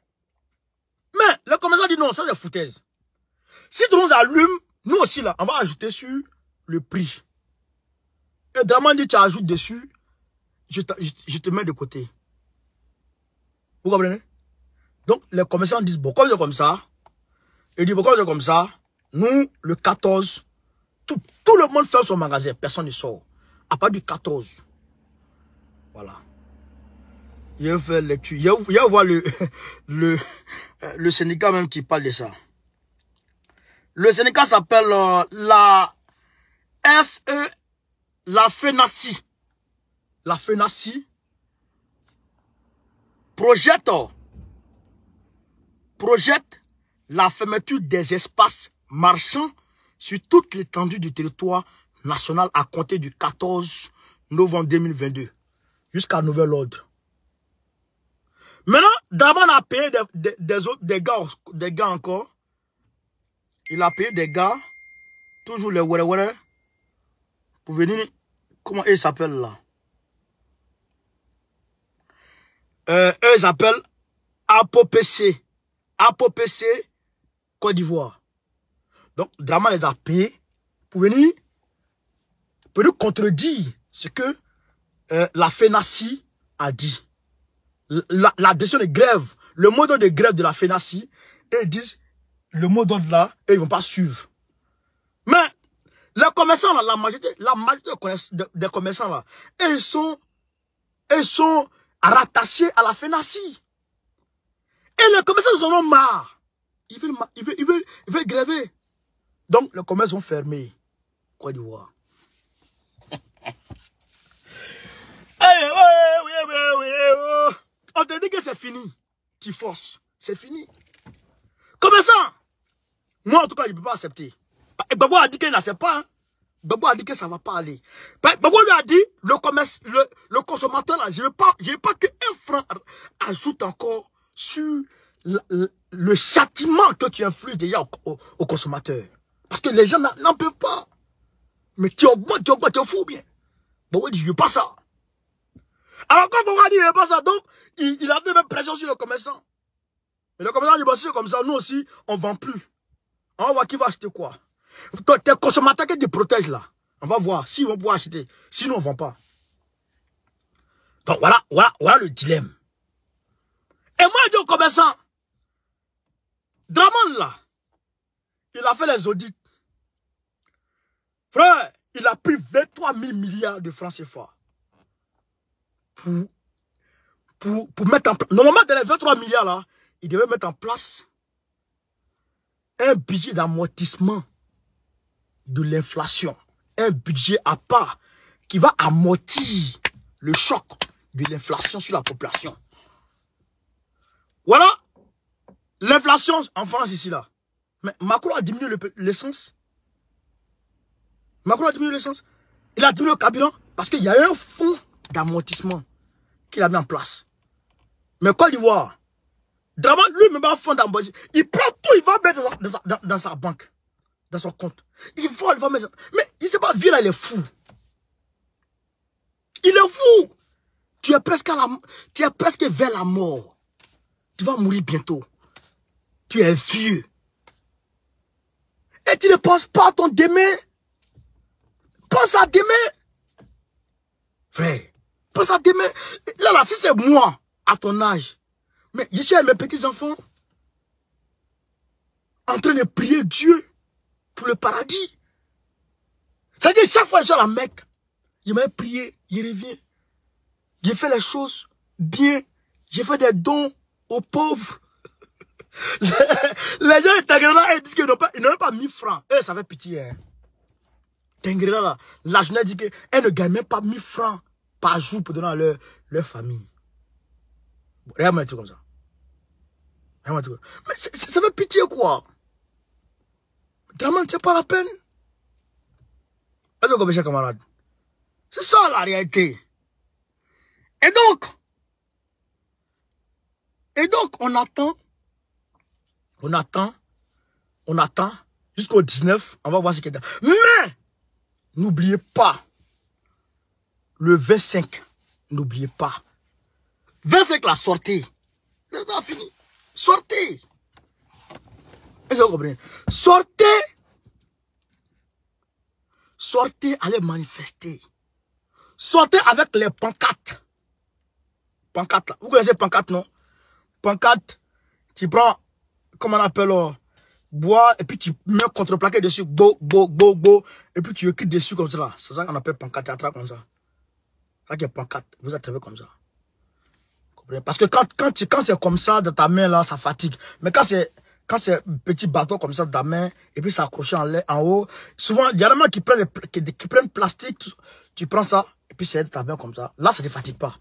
Mais le commerçant dit non, ça c'est foutaise. Si tout le monde nous aussi là, on va ajouter sur le prix. Et Draman dit, tu ajoutes dessus, je te, je, te, mets de côté. Vous comprenez Donc, les commerçants disent, bon, comme c'est comme ça, il dit, pourquoi c'est comme ça Nous, le 14, tout, tout le monde ferme son magasin. Personne ne sort. À part du 14. Voilà. Il fait Il y a le, le, euh, le syndicat même qui parle de ça. Le syndicat s'appelle euh, la FE, la FENACI. La FENACI projette, projette la fermeture des espaces marchands sur toute l'étendue du territoire national à compter du 14 novembre 2022 jusqu'à nouvel ordre. Maintenant, d'abord, a payé des, gars, encore. Il a payé des gars, toujours les Werewere, pour venir, comment ils s'appellent là euh, Eux, ils appellent APOPC. APOPC, d'Ivoire. Donc, Drama les a payés pour venir pour nous contredire ce que euh, la FENACI a dit. La, décision de grève, le mot de grève de la FENACI, et ils disent le mot d'ordre là, et ils vont pas suivre. Mais les commerçants là, la majorité, la majorité des commerçants là, ils sont, ils sont rattachés à la FENACI. Et les commerçants en ont marre. Il veut ils gréver. Donc, les commerces sont fermer. Quoi d'Ivoire. On te dit que c'est fini. Tu forces. C'est fini. Commerçant. ça Moi, en tout cas, je ne peux pas accepter. Babou a dit qu'il n'accepte pas. Hein. Babou a dit que ça ne va pas aller. Babou lui a dit, le commerce, le, consommateur, là, je ne pas, que un pas qu'un franc ajoute encore sur le châtiment que tu influes déjà aux au, consommateurs. Parce que les gens n'en peuvent pas. Mais tu augmentes, tu augmentes, tu es fou bien. Bon, il dit, je veux pas ça. Alors quand on dit, je veux pas ça, donc, il, a de même pression sur le commerçant. Mais le commerçant dit, bah, c'est comme ça, nous aussi, on vend plus. On va voir qui va acheter quoi. Toi, tes consommateurs qui te protègent là. On va voir s'ils vont pouvoir acheter. Sinon, on ne vend pas. Donc voilà, voilà, voilà le dilemme. Et moi, je dis aux commerçants, Draman, là, il a fait les audits. Frère, il a pris 23 000 milliards de francs CFA pour, pour, pour mettre en place. Normalement, dans les 23 milliards, là, il devait mettre en place un budget d'amortissement de l'inflation. Un budget à part qui va amortir le choc de l'inflation sur la population. Voilà L'inflation en France ici, là. Mais Macron a diminué l'essence. Macron a diminué l'essence. Il a diminué le carburant parce qu'il y a un fonds d'amortissement qu'il a mis en place. Mais Côte d'Ivoire, Draman lui-même un fonds d'amortissement. Il prend tout, il va mettre dans sa, dans banque, dans son compte. Il vole, il va mettre. Mais il ne sait pas vivre il est fou. Il est fou. Tu es presque, à la, tu es presque vers la mort. Tu vas mourir bientôt. Tu es vieux. Et tu ne penses pas à ton demain. Pense à demain. Frère, pense à demain. Là, là, si c'est moi, à ton âge, mais je suis mes petits-enfants, en train de prier Dieu pour le paradis. C'est-à-dire, chaque fois que je suis à la mec, je vais prié, je reviens. Je fais les choses bien. J'ai fait des dons aux pauvres. Les, les gens Tengrela là, ils disent qu'ils n'ont pas, ils pas mis francs. Eux ça fait pitié. Hein. Tengrela là, la jeunesse dit qu'elle ne gagne même pas 1000 francs par jour pour donner à leur, leur famille. Bon, regarde-moi un truc comme ça. Regarde-moi un truc comme ça. Mais ça fait pitié quoi. Vraiment, c'est pas la peine. Alors, mes chers camarades, c'est ça la réalité. Et donc, et donc, on attend on attend, on attend jusqu'au 19, on va voir ce qu'il y a. Mais, n'oubliez pas, le 25, n'oubliez pas. 25, la sortie. C'est fini. Sortez. Est-ce que vous comprenez Sortez. Sortez, allez manifester. Sortez avec les pancartes. Pancartes, là. Vous connaissez pancartes, non Pancartes qui prend comment on appelle, euh, bois, et puis tu mets contreplaqué dessus, go, go, go, go, et puis tu écris dessus comme ça. C'est ça qu'on appelle pancarte, attrape comme ça. Là, qui pancarte, vous attrapez comme ça. Comprenez? Parce que quand, quand c'est comme ça dans ta main, là, ça fatigue. Mais quand c'est, quand c'est petit bâton comme ça dans ta main, et puis ça accroche en, en haut, souvent, il y a des qui prennent, qui, prennent plastique, tu, prends ça, et puis c'est ta main comme ça. Là, ça ne te fatigue pas.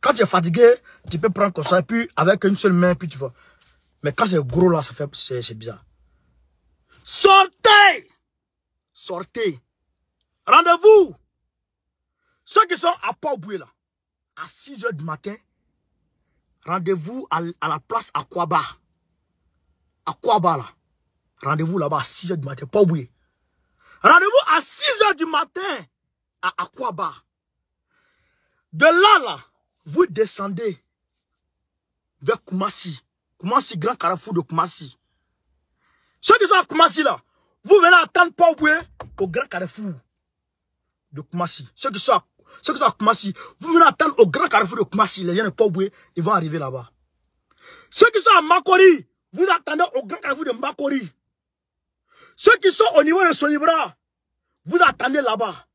Quand tu es fatigué, tu peux prendre comme ça, et puis avec une seule main, puis tu vois. Mais quand c'est gros là, ça fait, c'est bizarre. Sortez! Sortez! Rendez-vous! Ceux qui sont à port là, à 6 heures du matin, rendez-vous à, la place Aquaba. Aquaba là. Rendez-vous là-bas à 6 h du matin, Port-Boué. Rendez-vous à 6 h du matin à Aquaba. De là là, vous descendez vers Kumasi. Kumasi, grand carrefour de Kumasi. Ceux qui sont à Kumasi là, vous venez attendre Pauboué au grand carrefour de Kumasi. Ceux qui sont à, ceux qui sont à Kumasi, vous venez attendre au grand carrefour de Kumasi. Les gens de Pauboué, ils vont arriver là-bas. Ceux qui sont à Makori, vous attendez au grand carrefour de Makori. Ceux qui sont au niveau de Solibra, vous attendez là-bas.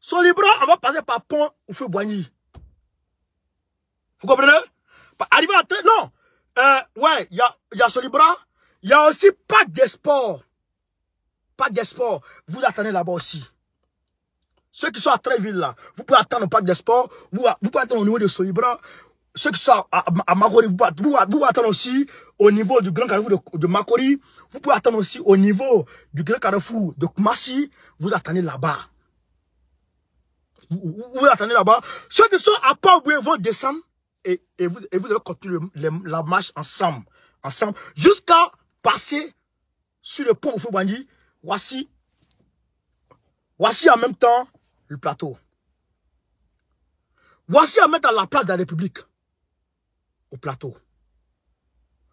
Solibra, on va passer par Pont ou Feu Boigny. Vous comprenez Arriver à Non, euh, ouais, il y a, Solibra. Il y a aussi des sports d'espoir. des sports Vous attendez là-bas aussi. Ceux qui sont à Tréville là, vous pouvez attendre au parc des sports, vous, vous, pouvez attendre au niveau de Solibra. Ceux qui sont à, à Makori, vous, pouvez attendre aussi au niveau du Grand Carrefour de, de Makori. Vous pouvez attendre aussi au niveau du Grand Carrefour de Kumasi. Vous attendez là-bas. Vous, vous, attendez là-bas. Ceux qui sont à port vont descendre et, vous, et continuer la marche ensemble, ensemble, jusqu'à passer sur le pont faut voici, voici en même temps le plateau. Voici en mettre temps la place de la République au plateau.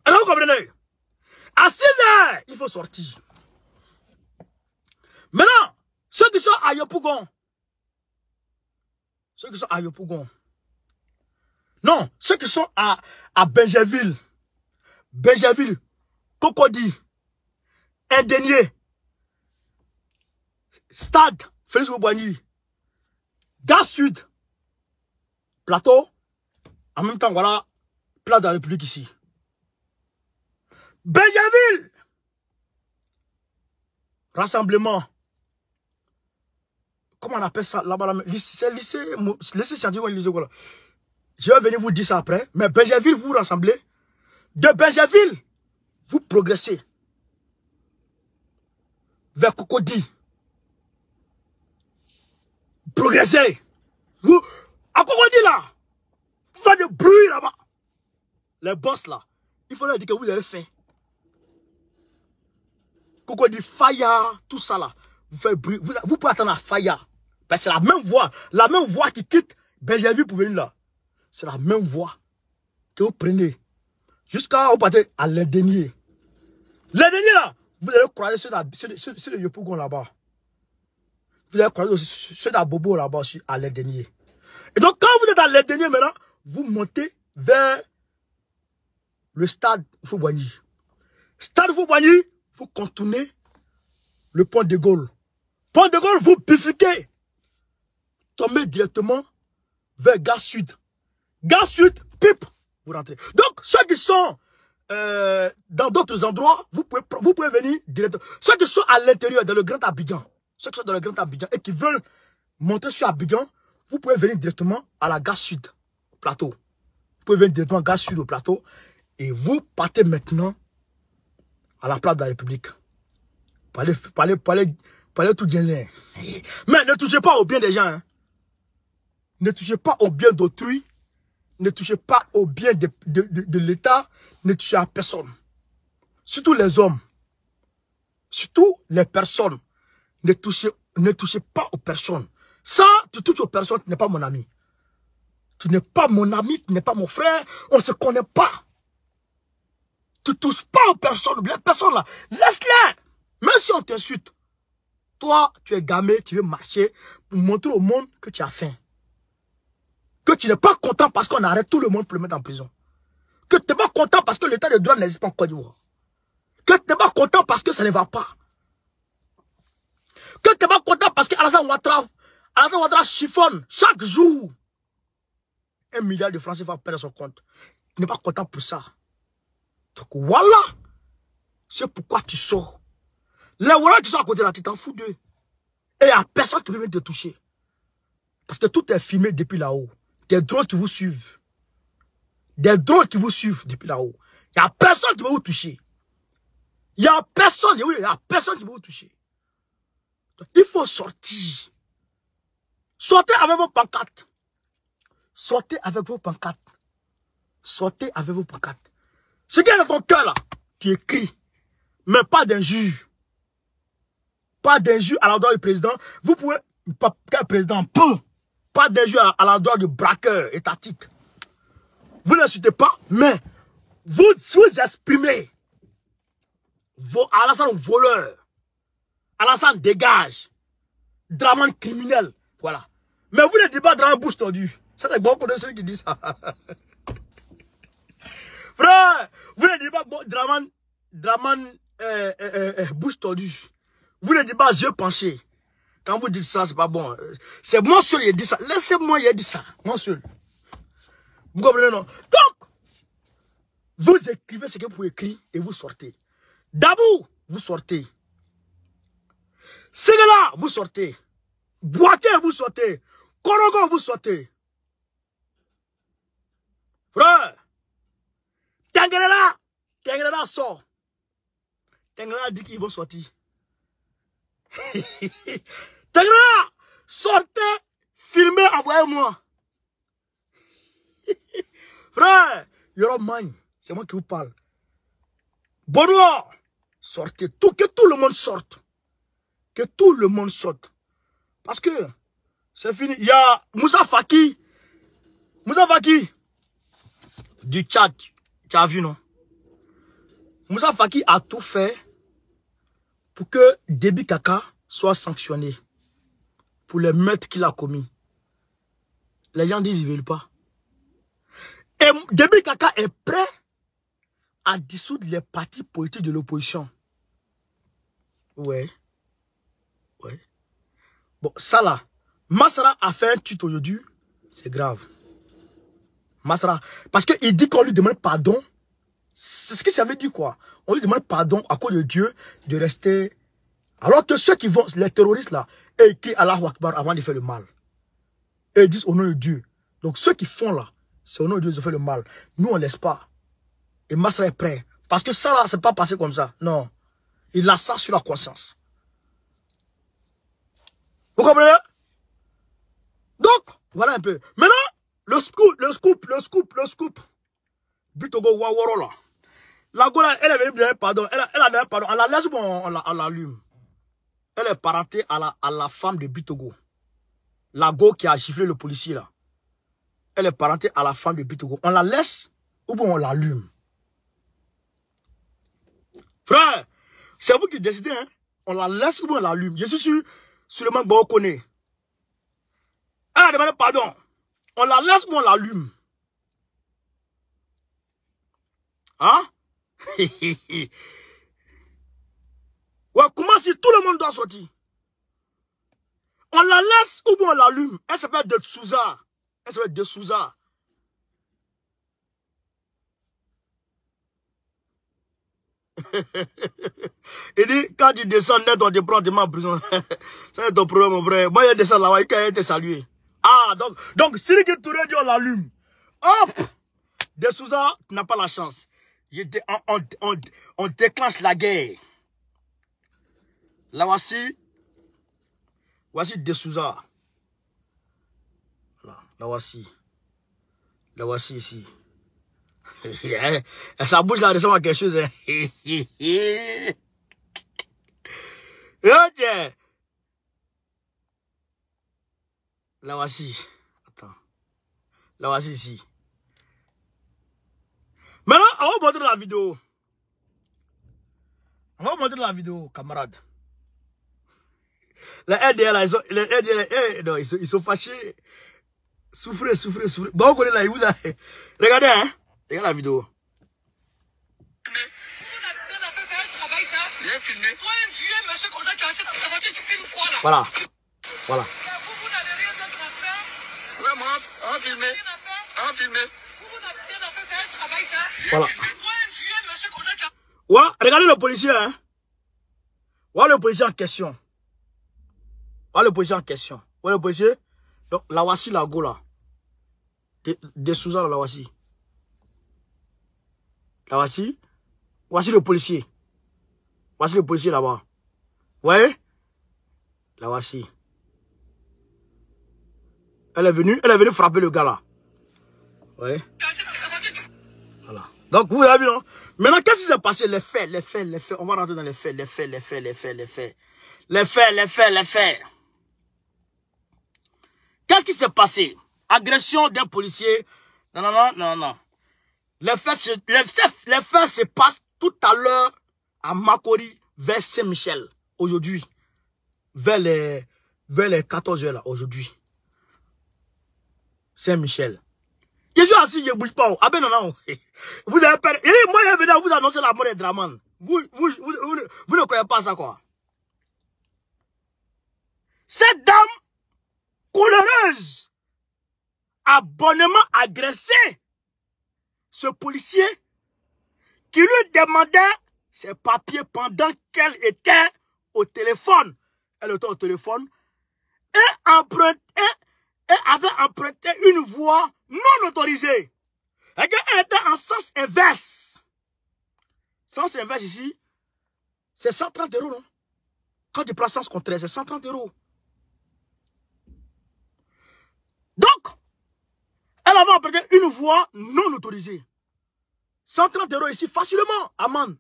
Alors vous comprenez À 16 heures, il faut sortir. Maintenant, ceux qui sont à Yopougon, ceux qui sont à Yopougon, non, ceux qui sont à, à Benjaville, Cocody, Indénier, Stade, Félix Boigny, Gare Sud, Plateau, en même temps, voilà, plat de la République ici. Benjaville, rassemblement, comment on appelle ça là-bas, là lycée, lycée, lycée scientifique, lycée, voilà. Je vais venir vous dire ça après. Mais Benjerville, vous vous rassemblez. De Benjerville, vous progressez. Vers Cocody. Progressez. à Cocody là, vous faites du bruit là-bas. Les boss là, il faut dire que vous avez fait. Cocody, Faya, tout ça là. Vous faites bruit. Vous, pouvez attendre à Faya. Parce ben, que c'est la même voix. la même voix qui quitte Benjerville pour venir là c'est la même voie que vous prenez jusqu'à vous partez à l'indénier. L'indénier là, vous allez croiser ceux, de, Yopougon là-bas. Vous allez croiser aussi ceux Bobo, là-bas aussi à l'indénier. Et donc quand vous êtes à l'indénier maintenant, vous montez vers le stade Fouboigny. Stade Fouboigny, vous contournez le pont de Gaulle. Pont de Gaulle, vous bifurquez. Tombez directement vers Gare Sud. Sud, pip, vous rentrez. Donc, ceux qui sont euh, dans d'autres endroits, vous pouvez, vous pouvez venir directement. Ceux qui sont à l'intérieur, dans le Grand Abidjan, ceux qui sont dans le Grand Abidjan et qui veulent monter sur Abidjan, vous pouvez venir directement à la gare sud, au plateau. Vous pouvez venir directement à la gare sud, au plateau. Et vous partez maintenant à la place de la République. Parlez, aller pour tout bien. Mais ne touchez pas au bien des gens. Hein. Ne touchez pas au bien d'autrui ne touchez pas au bien de, l'État, ne touchez à personne. Surtout les hommes, surtout les personnes, ne touchez, ne touchez pas aux personnes. Ça, tu touches aux personnes, tu n'es pas mon ami. Tu n'es pas mon ami, tu n'es pas mon frère, on ne se connaît pas. Tu ne touches pas aux personnes, les personnes là, laisse-les. Même si on t'insulte, toi, tu es gamé, tu veux marcher pour montrer au monde que tu as faim que tu n'es pas content parce qu'on arrête tout le monde pour le mettre en prison. Que tu n'es pas content parce que l'état de droit n'existe pas en Côte d'Ivoire. Que tu n'es pas content parce que ça ne va pas. Que tu n'es pas content parce que Alassane Ouattara, Alassane Ouattara chiffonne chaque jour. Un milliard de Français va perdre son compte. Tu n'es pas content pour ça. Donc voilà, c'est pourquoi tu sors. Les voilà qui sont à côté là, tu t'en fous d'eux. Et il n'y a personne qui peut venir te toucher. Parce que tout est filmé depuis là-haut. Des drones qui vous suivent. Des drones qui vous suivent depuis là-haut. Il n'y a personne qui va vous toucher. Il n'y a personne, il n'y a personne qui va vous toucher. il faut sortir. Sortez avec vos pancartes. Sortez avec vos pancartes. Sortez avec vos pancartes. Ce qui est dans ton cœur là, tu écris. Mais pas d'injure. Pas d'injure à l'endroit du président. Vous pouvez, pas, président, peut pas des jeux à, l'endroit du braqueur étatique. Vous n'insultez pas, mais vous, sous exprimez vos Alassane voleur, Alassane dégage, Draman criminel, voilà. Mais vous ne dites pas Draman bouche tordue. C'est bon pour ceux qui disent ça. Frère, vous ne dites pas Draman, Draman euh euh, euh, euh, bouche tordue. Vous ne dites pas yeux penchés. Quand vous dites ça, c'est pas bon. C'est mon seul qui a dit ça. Laissez-moi, il a dit ça. Mon seul. Vous comprenez, non? Donc, vous écrivez ce que vous pouvez écrire et vous sortez. Dabou, vous sortez. là vous sortez. Boité, vous sortez. Korogon, vous sortez. Frère, Tengela Tengela, sort. Tengela dit qu'ils vont sortir. là sortez, filmez, envoyez-moi. Frère, Man, c'est moi qui vous parle. Bono, sortez tout, que tout le monde sorte. Que tout le monde sorte. Parce que c'est fini. Il y a Moussa Faki. Moussa Faki du Tchad. Tu as vu, non? Moussa Faki a tout fait pour que Déby Kaka soit sanctionné pour les meurtres qu'il a commis. Les gens disent qu'ils ne veulent pas. Et Demi Kaka est prêt à dissoudre les partis politiques de l'opposition. Ouais. Ouais. Bon, ça là, Massara a fait un tuto aujourd'hui, c'est grave. Massara... parce qu'il dit qu'on lui demande pardon. C'est ce que ça veut dire quoi On lui demande pardon à cause de Dieu de rester... Alors que ceux qui vont, les terroristes là, et ils crient la Akbar avant de faire le mal. Et ils disent au nom de Dieu. Donc ceux qui font là, c'est au nom de Dieu qu'ils ont fait le mal. Nous, on ne laisse pas. Et Masra est prêt. Parce que ça là, c'est pas passé comme ça. Non. Il a ça sur la conscience. Vous comprenez Donc, voilà un peu. Maintenant, le scoop, le scoop, le scoop, le scoop. Butogo wa là. La Gola, elle est venue me pardon. Elle, elle a donné pardon. Elle la laisse, bon, on l'allume. Elle est parentée à la, à la femme de Bitogo. La go qui a giflé le policier là. Elle est parentée à la femme de Bitogo. On la laisse ou bon on l'allume Frère, c'est vous qui décidez. Hein? On la laisse ou bien on l'allume Je suis sur le même connaît. Elle a demandé pardon. On la laisse ou on l'allume Hein Ouais, comment si tout le monde doit sortir On la laisse ou bien on l'allume Elle s'appelle de Souza. Elle s'appelle de Souza. il dit, quand tu descends net, on te prend, tu prison. C'est ton problème, mon frère. Moi, je descends là-bas, il été salué. Ah, donc, donc, si tout de on l'allume. Hop! De Souza, tu n'as pas la chance. On, on, on déclenche la guerre la voici. Voici Dessouza. Voilà, la voici. La voici ici. Eh, eh, ça bouge là ressemble à quelque chose. Hein. La eh, voici. Attends. La voici ici. Maintenant, on va montrer la vidéo. On va montrer la vidéo, camarade. La ils sont, les eh, ils sont, ils sont fâchés. Souffrez, souffrez, souffrez. Bon, là, vous hein. Regardez, hein. Regardez la vidéo. Voilà. Voilà. Voilà. regardez le policier, hein. Voilà le policier en question. Voilà le policier en question. Voilà le policier. Donc, la go là. De, de Souza, voici. Là, Voici le policier. Voici le policier là-bas. Vous voyez voici. Elle est venue, elle est venue frapper le gars là. ouais, Voilà. Donc, vous avez vu, non hein. Maintenant, qu'est-ce qui s'est passé Les faits, les faits, les faits. On va rentrer dans les faits, les faits, les faits, les faits. Les faits, les faits, les faits. Les faits. Qu'est-ce qui s'est passé Agression d'un policier. Non, non, non, non, non. Les faits se, passe passent tout à l'heure à Makori, vers Saint-Michel, aujourd'hui. Vers les, vers les 14 heures, là, aujourd'hui. Saint-Michel. Je suis assis, je ne bouge pas. Oh. Ah ben non, non. Vous avez peur. Eh, moi, je vais vous annoncer la mort des Draman. Vous, vous, vous, vous, ne croyez pas ça, quoi. Cette dame couleureuse, abonnement agressé ce policier qui lui demandait ses papiers pendant qu'elle était au téléphone. Elle était au téléphone et, avait emprunté une voie non autorisée. Et elle était en sens inverse. Sens inverse ici, c'est 130 euros, non? Quand tu prends sens contraire, c'est 130 euros. Donc, elle avait emprunté une voie non autorisée. 130 euros ici, facilement, amende.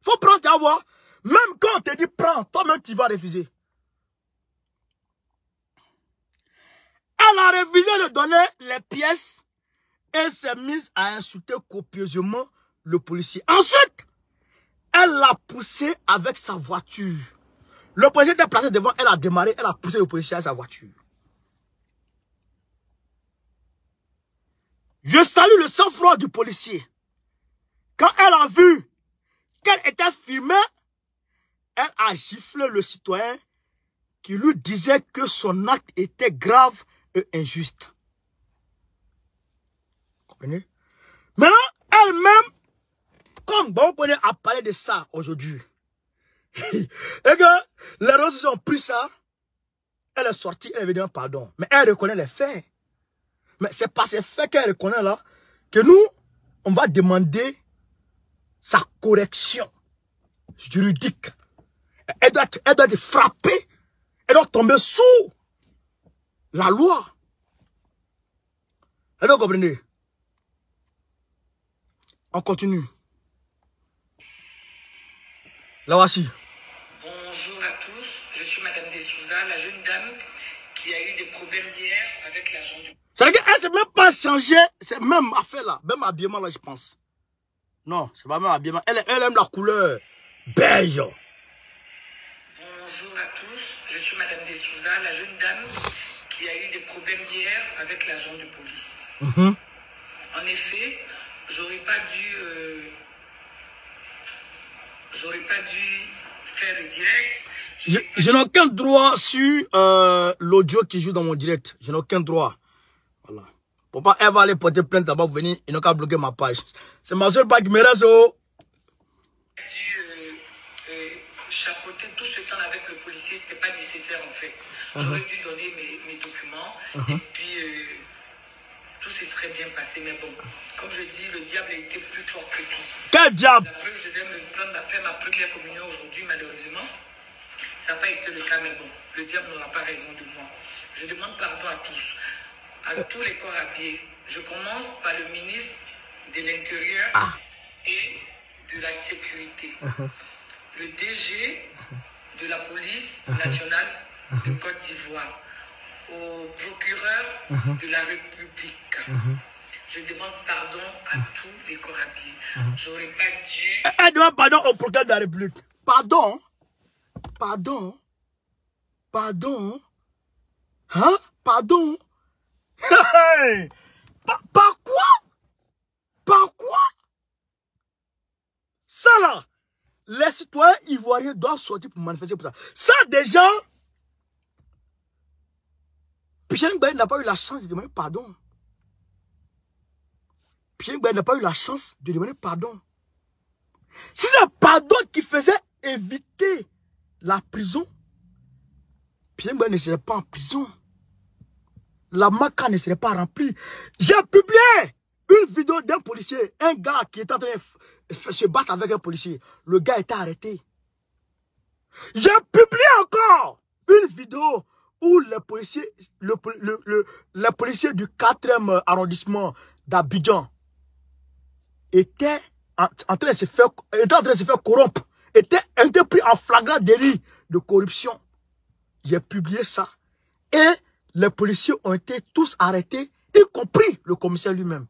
Faut prendre ta voie. Même quand on te dit prends, toi-même tu vas refuser. Elle a refusé de donner les pièces et s'est mise à insulter copieusement le policier. Ensuite, elle l'a poussé avec sa voiture. Le policier était placé devant, elle a démarré, elle a poussé le policier avec sa voiture. Je salue le sang-froid du policier. Quand elle a vu qu'elle était filmée, elle a giflé le citoyen qui lui disait que son acte était grave et injuste. Comprenez Maintenant, elle-même, comme bon a parlé de ça aujourd'hui. et que les Russes ont pris ça, elle est sortie, elle est venue pardon. Mais elle reconnaît les faits. Mais c'est par ces fait qu'elle reconnaît là que nous, on va demander sa correction juridique. Elle doit, elle doit être frappée. Elle doit tomber sous la loi. Alors, doit comprenez On continue. La voici. Bonjour à tous. Je suis Madame Dessouza, la jeune dame qui a eu des problèmes hier avec l'agent du... C'est-à-dire qu'elle eh, s'est même pas changée. C'est même affaire là. Même habillement là, je pense. Non, c'est pas même habillement. Elle, aime la couleur beige. Bonjour à tous. Je suis Madame Dessouza, la jeune dame qui a eu des problèmes hier avec l'agent de police. Mhm. En effet, j'aurais pas dû. Euh, j'aurais pas dû faire le direct. Je, n'ai aucun droit sur euh, l'audio qui joue dans mon direct. Je n'ai aucun droit. Voilà. elle va aller porter plainte là-bas, venir, ils n'ont qu'à bloquer ma page. C'est ma seule page qui me reste, oh. Euh, euh, chapeauter tout ce temps avec le policier, c'était pas nécessaire en fait. Uh-huh. J'aurais dû donner mes, documents uh-huh. et puis euh, tout se serait bien passé. Mais bon, comme je dis, le diable a été plus fort que tout. Quel diable Après, Je vais me prendre à faire ma première communion aujourd'hui, malheureusement. Ça n'a pas été le cas, mais bon, le diable n'aura pas raison de moi. Je demande pardon à tous à tous les corps à pied. Je commence par le ministre de l'Intérieur ah. et de la Sécurité, uh-huh. le DG de la police uh-huh. nationale de uh-huh. Côte d'Ivoire, au procureur de la République. Je demande pardon à tous les corps à pied. J'aurais pas dû... Elle eh, eh, demande pardon au procureur de la République. Pardon Pardon Pardon Hein Pardon par, quoi Par quoi Ça là, les citoyens ivoiriens doivent sortir pour manifester pour ça. Ça déjà, Pichel Mbaye n'a pas eu la chance de demander pardon. Pichel Mbaye n'a pas eu la chance de demander pardon. Si c'est pardon qui faisait éviter la prison, Pichel Mbaye ne serait pas en prison la maca ne serait pas remplie. J'ai publié une vidéo d'un policier, un gars qui est en train de se battre avec un policier. Le gars était arrêté. J'ai publié encore une vidéo où le policier, le, le, du 4e arrondissement d'Abidjan était en, train de se faire, en train de corrompre, était, pris en flagrant délit de corruption. J'ai publié ça. Et les policiers ont été tous arrêtés, y compris le commissaire lui-même.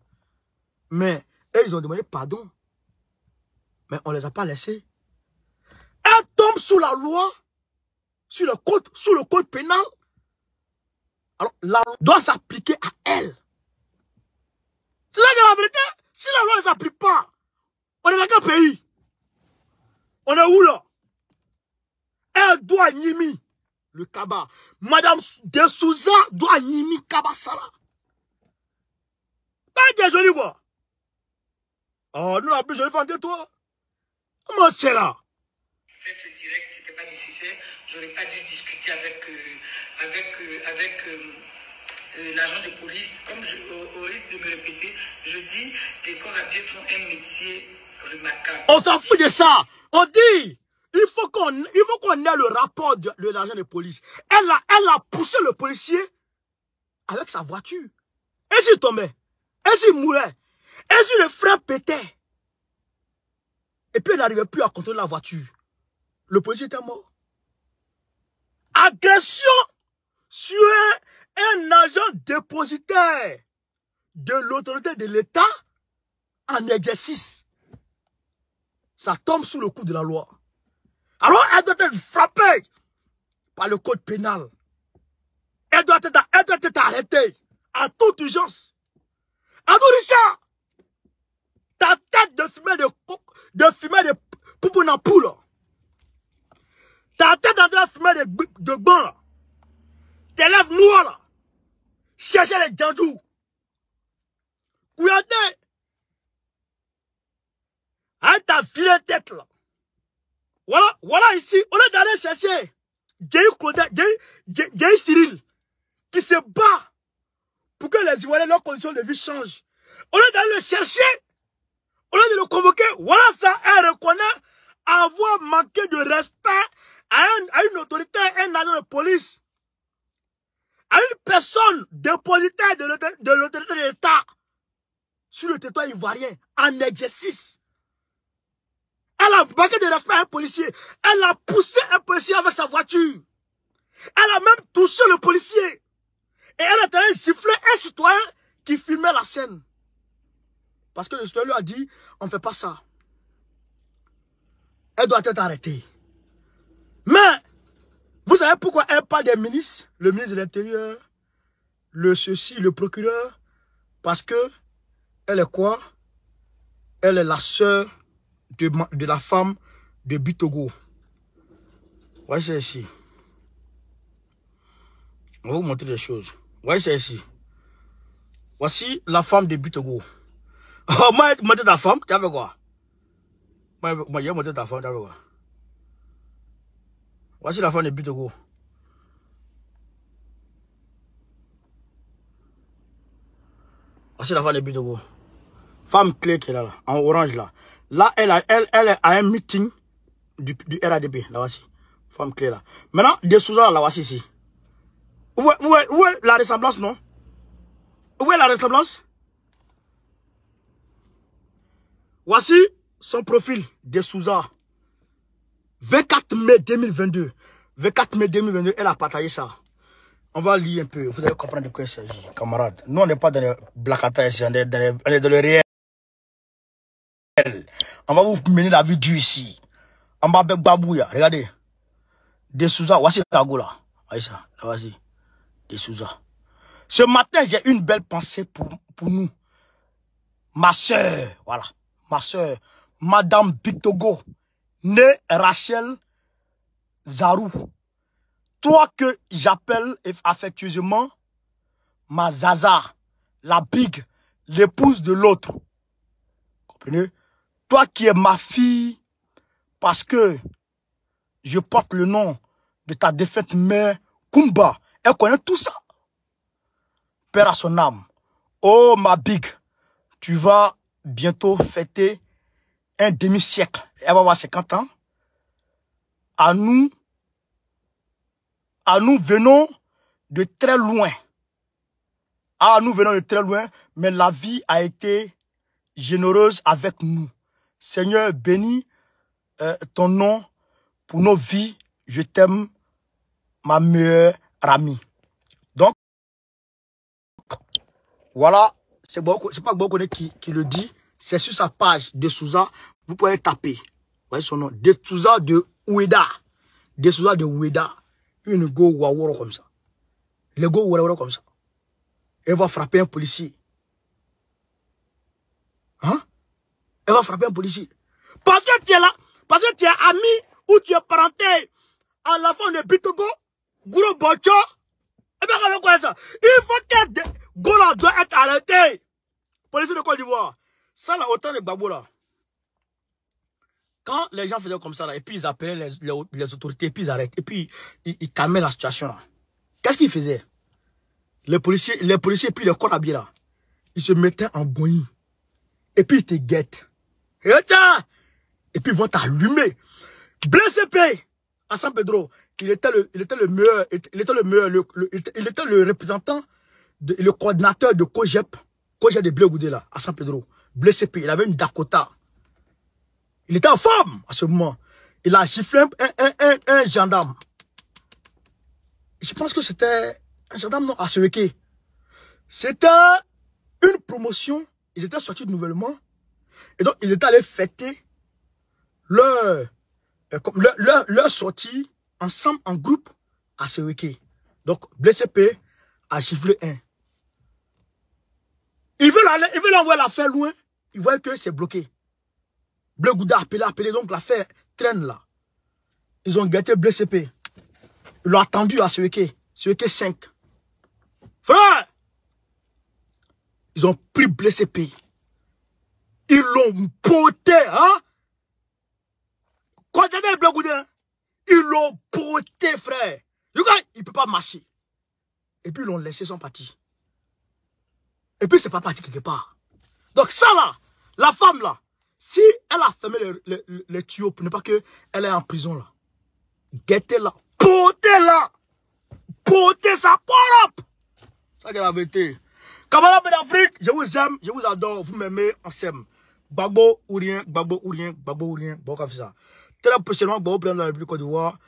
Mais ils ont demandé pardon. Mais on ne les a pas laissés. Elle tombe sous la loi, sur le code, sous le code pénal. Alors, la loi doit s'appliquer à elle. C'est là que la vérité, si la loi ne s'applique pas, on est dans quel pays On est où là Elle doit Nimi le Kaba. Madame De Souza doit animer Kabasala. Pas de jolie voix. Oh, nous, la plus jolie femme de toi. Comment c'est là? Faire ce direct, ce n'était pas nécessaire. J'aurais pas dû discuter avec, euh, avec, euh, avec, euh, l'agent de police, comme je, au, risque de me répéter, je dis, les corps à pied font un métier remarquable. On s'en fout de ça. On dit, il faut qu'on ait le rapport de, l'agent de police. Elle a, elle a poussé le policier avec sa voiture. Et s'il tombait Et s'il mourait Et si le frein pétait Et puis elle n'arrivait plus à contrôler la voiture. Le policier était mort. Agression sur un agent dépositaire de l'autorité de l'État en exercice. Ça tombe sous le coup de la loi. Alors, elle doit être frappée par le code pénal. Elle doit être, elle doit être arrêtée à toute urgence. Adou Richard, ta tête de fumée de, de fumée de poupon en poule. Ta tête en de fumer de, de là. Tes lèvres noires, là. Cherchez les djandous. Regardez. Elle ta la tête, là. Voilà, ici, on est d'aller chercher Jay Cyril, qui se bat pour que les Ivoiriens, leurs conditions de vie changent. On est d'aller le chercher, on est de le convoquer, voilà ça, elle reconnaît avoir manqué de respect à, à une autorité, à un agent de police, à une personne dépositaire de l'autorité de l'État sur le territoire ivoirien en exercice. Elle a manqué de respect à un policier. Elle a poussé un policier avec sa voiture. Elle a même touché le policier. Et elle a été un citoyen qui filmait la scène. Parce que le citoyen lui a dit, on ne fait pas ça. Elle doit être arrêtée. Mais, vous savez pourquoi elle parle des ministres Le ministre de l'Intérieur, le ceci, le procureur. Parce que, elle est quoi Elle est la sœur de, la femme de Bitogo. Voyez celle ici. On va vous montrer des choses. Voyez celle ici. Voici la femme de Bitogo. Oh, moi, je monté ta femme, tu avais quoi Moi, moi j'ai monté ta femme, tu avais quoi Voici la femme de Bitogo. Voici la femme de Bitogo. Femme clé qui est là en orange là. Là, elle, est à un meeting du, RADB, là, voici. Femme clé là. Maintenant, Dessousa là, voici ici. Où est, la ressemblance, non Où est la ressemblance Voici son profil de 24 mai 2022. 24 mai 2022, elle a partagé ça. On va lire un peu. Vous allez comprendre de quoi il s'agit, camarade. Nous, on n'est pas dans le black on est dans, les, on est dans le réel. On va vous mener la vie dure ici. En bas avec Babouya, regardez. De Souza, voici la gola. Aïssa, là, vas-y. De Souza. Ce matin, j'ai une belle pensée pour, nous. Ma soeur. voilà. Ma soeur. Madame Bitogo, née Rachel Zarou. Toi que j'appelle affectueusement ma Zaza, la big, l'épouse de l'autre. Comprenez toi qui es ma fille, parce que je porte le nom de ta défaite mère, Kumba. Elle connaît tout ça. Père à son âme. Oh, ma big, tu vas bientôt fêter un demi-siècle. Elle va avoir 50 ans. À nous, à nous venons de très loin. À nous venons de très loin, mais la vie a été généreuse avec nous. Seigneur, bénis euh, ton nom pour nos vies. Je t'aime, ma meilleure amie. Donc, voilà, c'est pas Bokone qui, qui le dit. C'est sur sa page de Souza. Vous pouvez taper. Vous voyez son nom. De Souza de Oueda. De Souza de Oueda. Une go waworo comme ça. Le go waworo comme ça. Elle va frapper un policier. Hein? elle va frapper un policier. Parce que tu es là, parce que tu es ami ou tu es parenté à l'enfant de Bitogo, Gros Bocho, et eh bien, comment quoi ça Il faut que Gola doit être arrêté. Policier de Côte d'Ivoire. Ça, là, autant de babou, là. Quand les gens faisaient comme ça, là, et puis ils appelaient les, les, autorités, et puis ils arrêtent. et puis ils, calmaient la situation, là. Qu'est-ce qu'ils faisaient les policiers, les policiers, et puis les corps là, ils se mettaient en boulot. Et puis ils te guettent. Eh, Et puis ils vont t'allumer. Blessé P, à San Pedro, il était le, il était le meilleur, il était le meilleur, il était le représentant, le coordinateur de COGEP, COGEP de Goudé là, à San Pedro. Blessé P, il avait une Dakota. Il était en forme à ce moment. Il a giflé un, un, un, gendarme. Je pense que c'était un gendarme non à C'était une promotion. Ils étaient sortis de nouvellement. Et donc, ils étaient allés fêter leur, euh, leur, leur, leur sortie ensemble en groupe à Seweke Donc, blessé P a giflé un. Ils veulent envoyer l'affaire loin. Ils voient que c'est bloqué. Bleu Gouda a appelé, appelé. Donc, l'affaire traîne là. Ils ont guetté blessé P. Ils l'ont attendu à week Seweke 5. Frère! Ils ont pris blessé P. Ils l'ont poté, hein? Quand le goudin, ils l'ont poté, frère. Il ne peut pas marcher. Et puis, ils l'ont laissé sans parti. Et puis, c'est pas parti quelque part. Donc, ça là, la femme là, si elle a fermé le tuyau, ne pas qu'elle est en prison là, guettez-la, potez-la, potez sa porte. Ça, c'est la vérité. Camarades d'Afrique, je vous aime, je vous adore, vous m'aimez, on s'aime. Bagbo ou rien, Gbagbo ou rien, Gbagbo ou rien, bon Kafisa. Très prochainement, Gbagbo président de la République Côte d'Ivoire,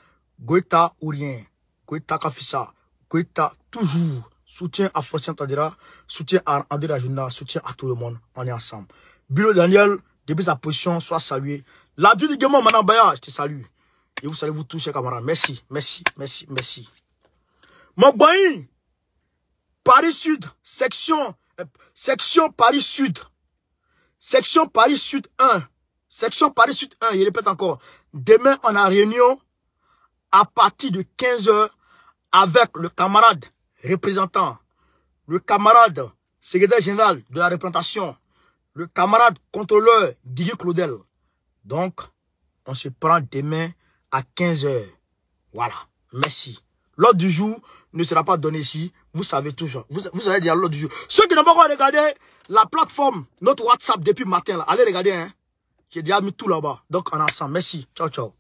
Goïta ou rien, Goïta Kafisa, Goïta toujours, soutien à Fassien Tadira, soutien à André Rajouna, soutien à tout le monde, on est ensemble. Bureau Daniel, depuis sa position, soit salué. La de Guémon, Madame Baya, je te salue. Et vous saluez vous tous, chers camarades. Merci, merci, merci, merci. Mon Paris Sud, section, euh, section Paris Sud. Section Paris Sud 1. Section Paris Sud 1, je répète encore. Demain, on a réunion à partir de 15h avec le camarade représentant, le camarade secrétaire général de la représentation, le camarade contrôleur Didier Claudel. Donc, on se prend demain à 15h. Voilà. Merci. L'ordre du jour ne sera pas donné ici. Vous savez toujours. Vous, vous allez dire l'autre du jour. Ceux qui n'ont pas encore regardé la plateforme, notre WhatsApp depuis matin, là, allez regarder. Hein. J'ai déjà mis tout là-bas. Donc, en ensemble. Merci. Ciao, ciao.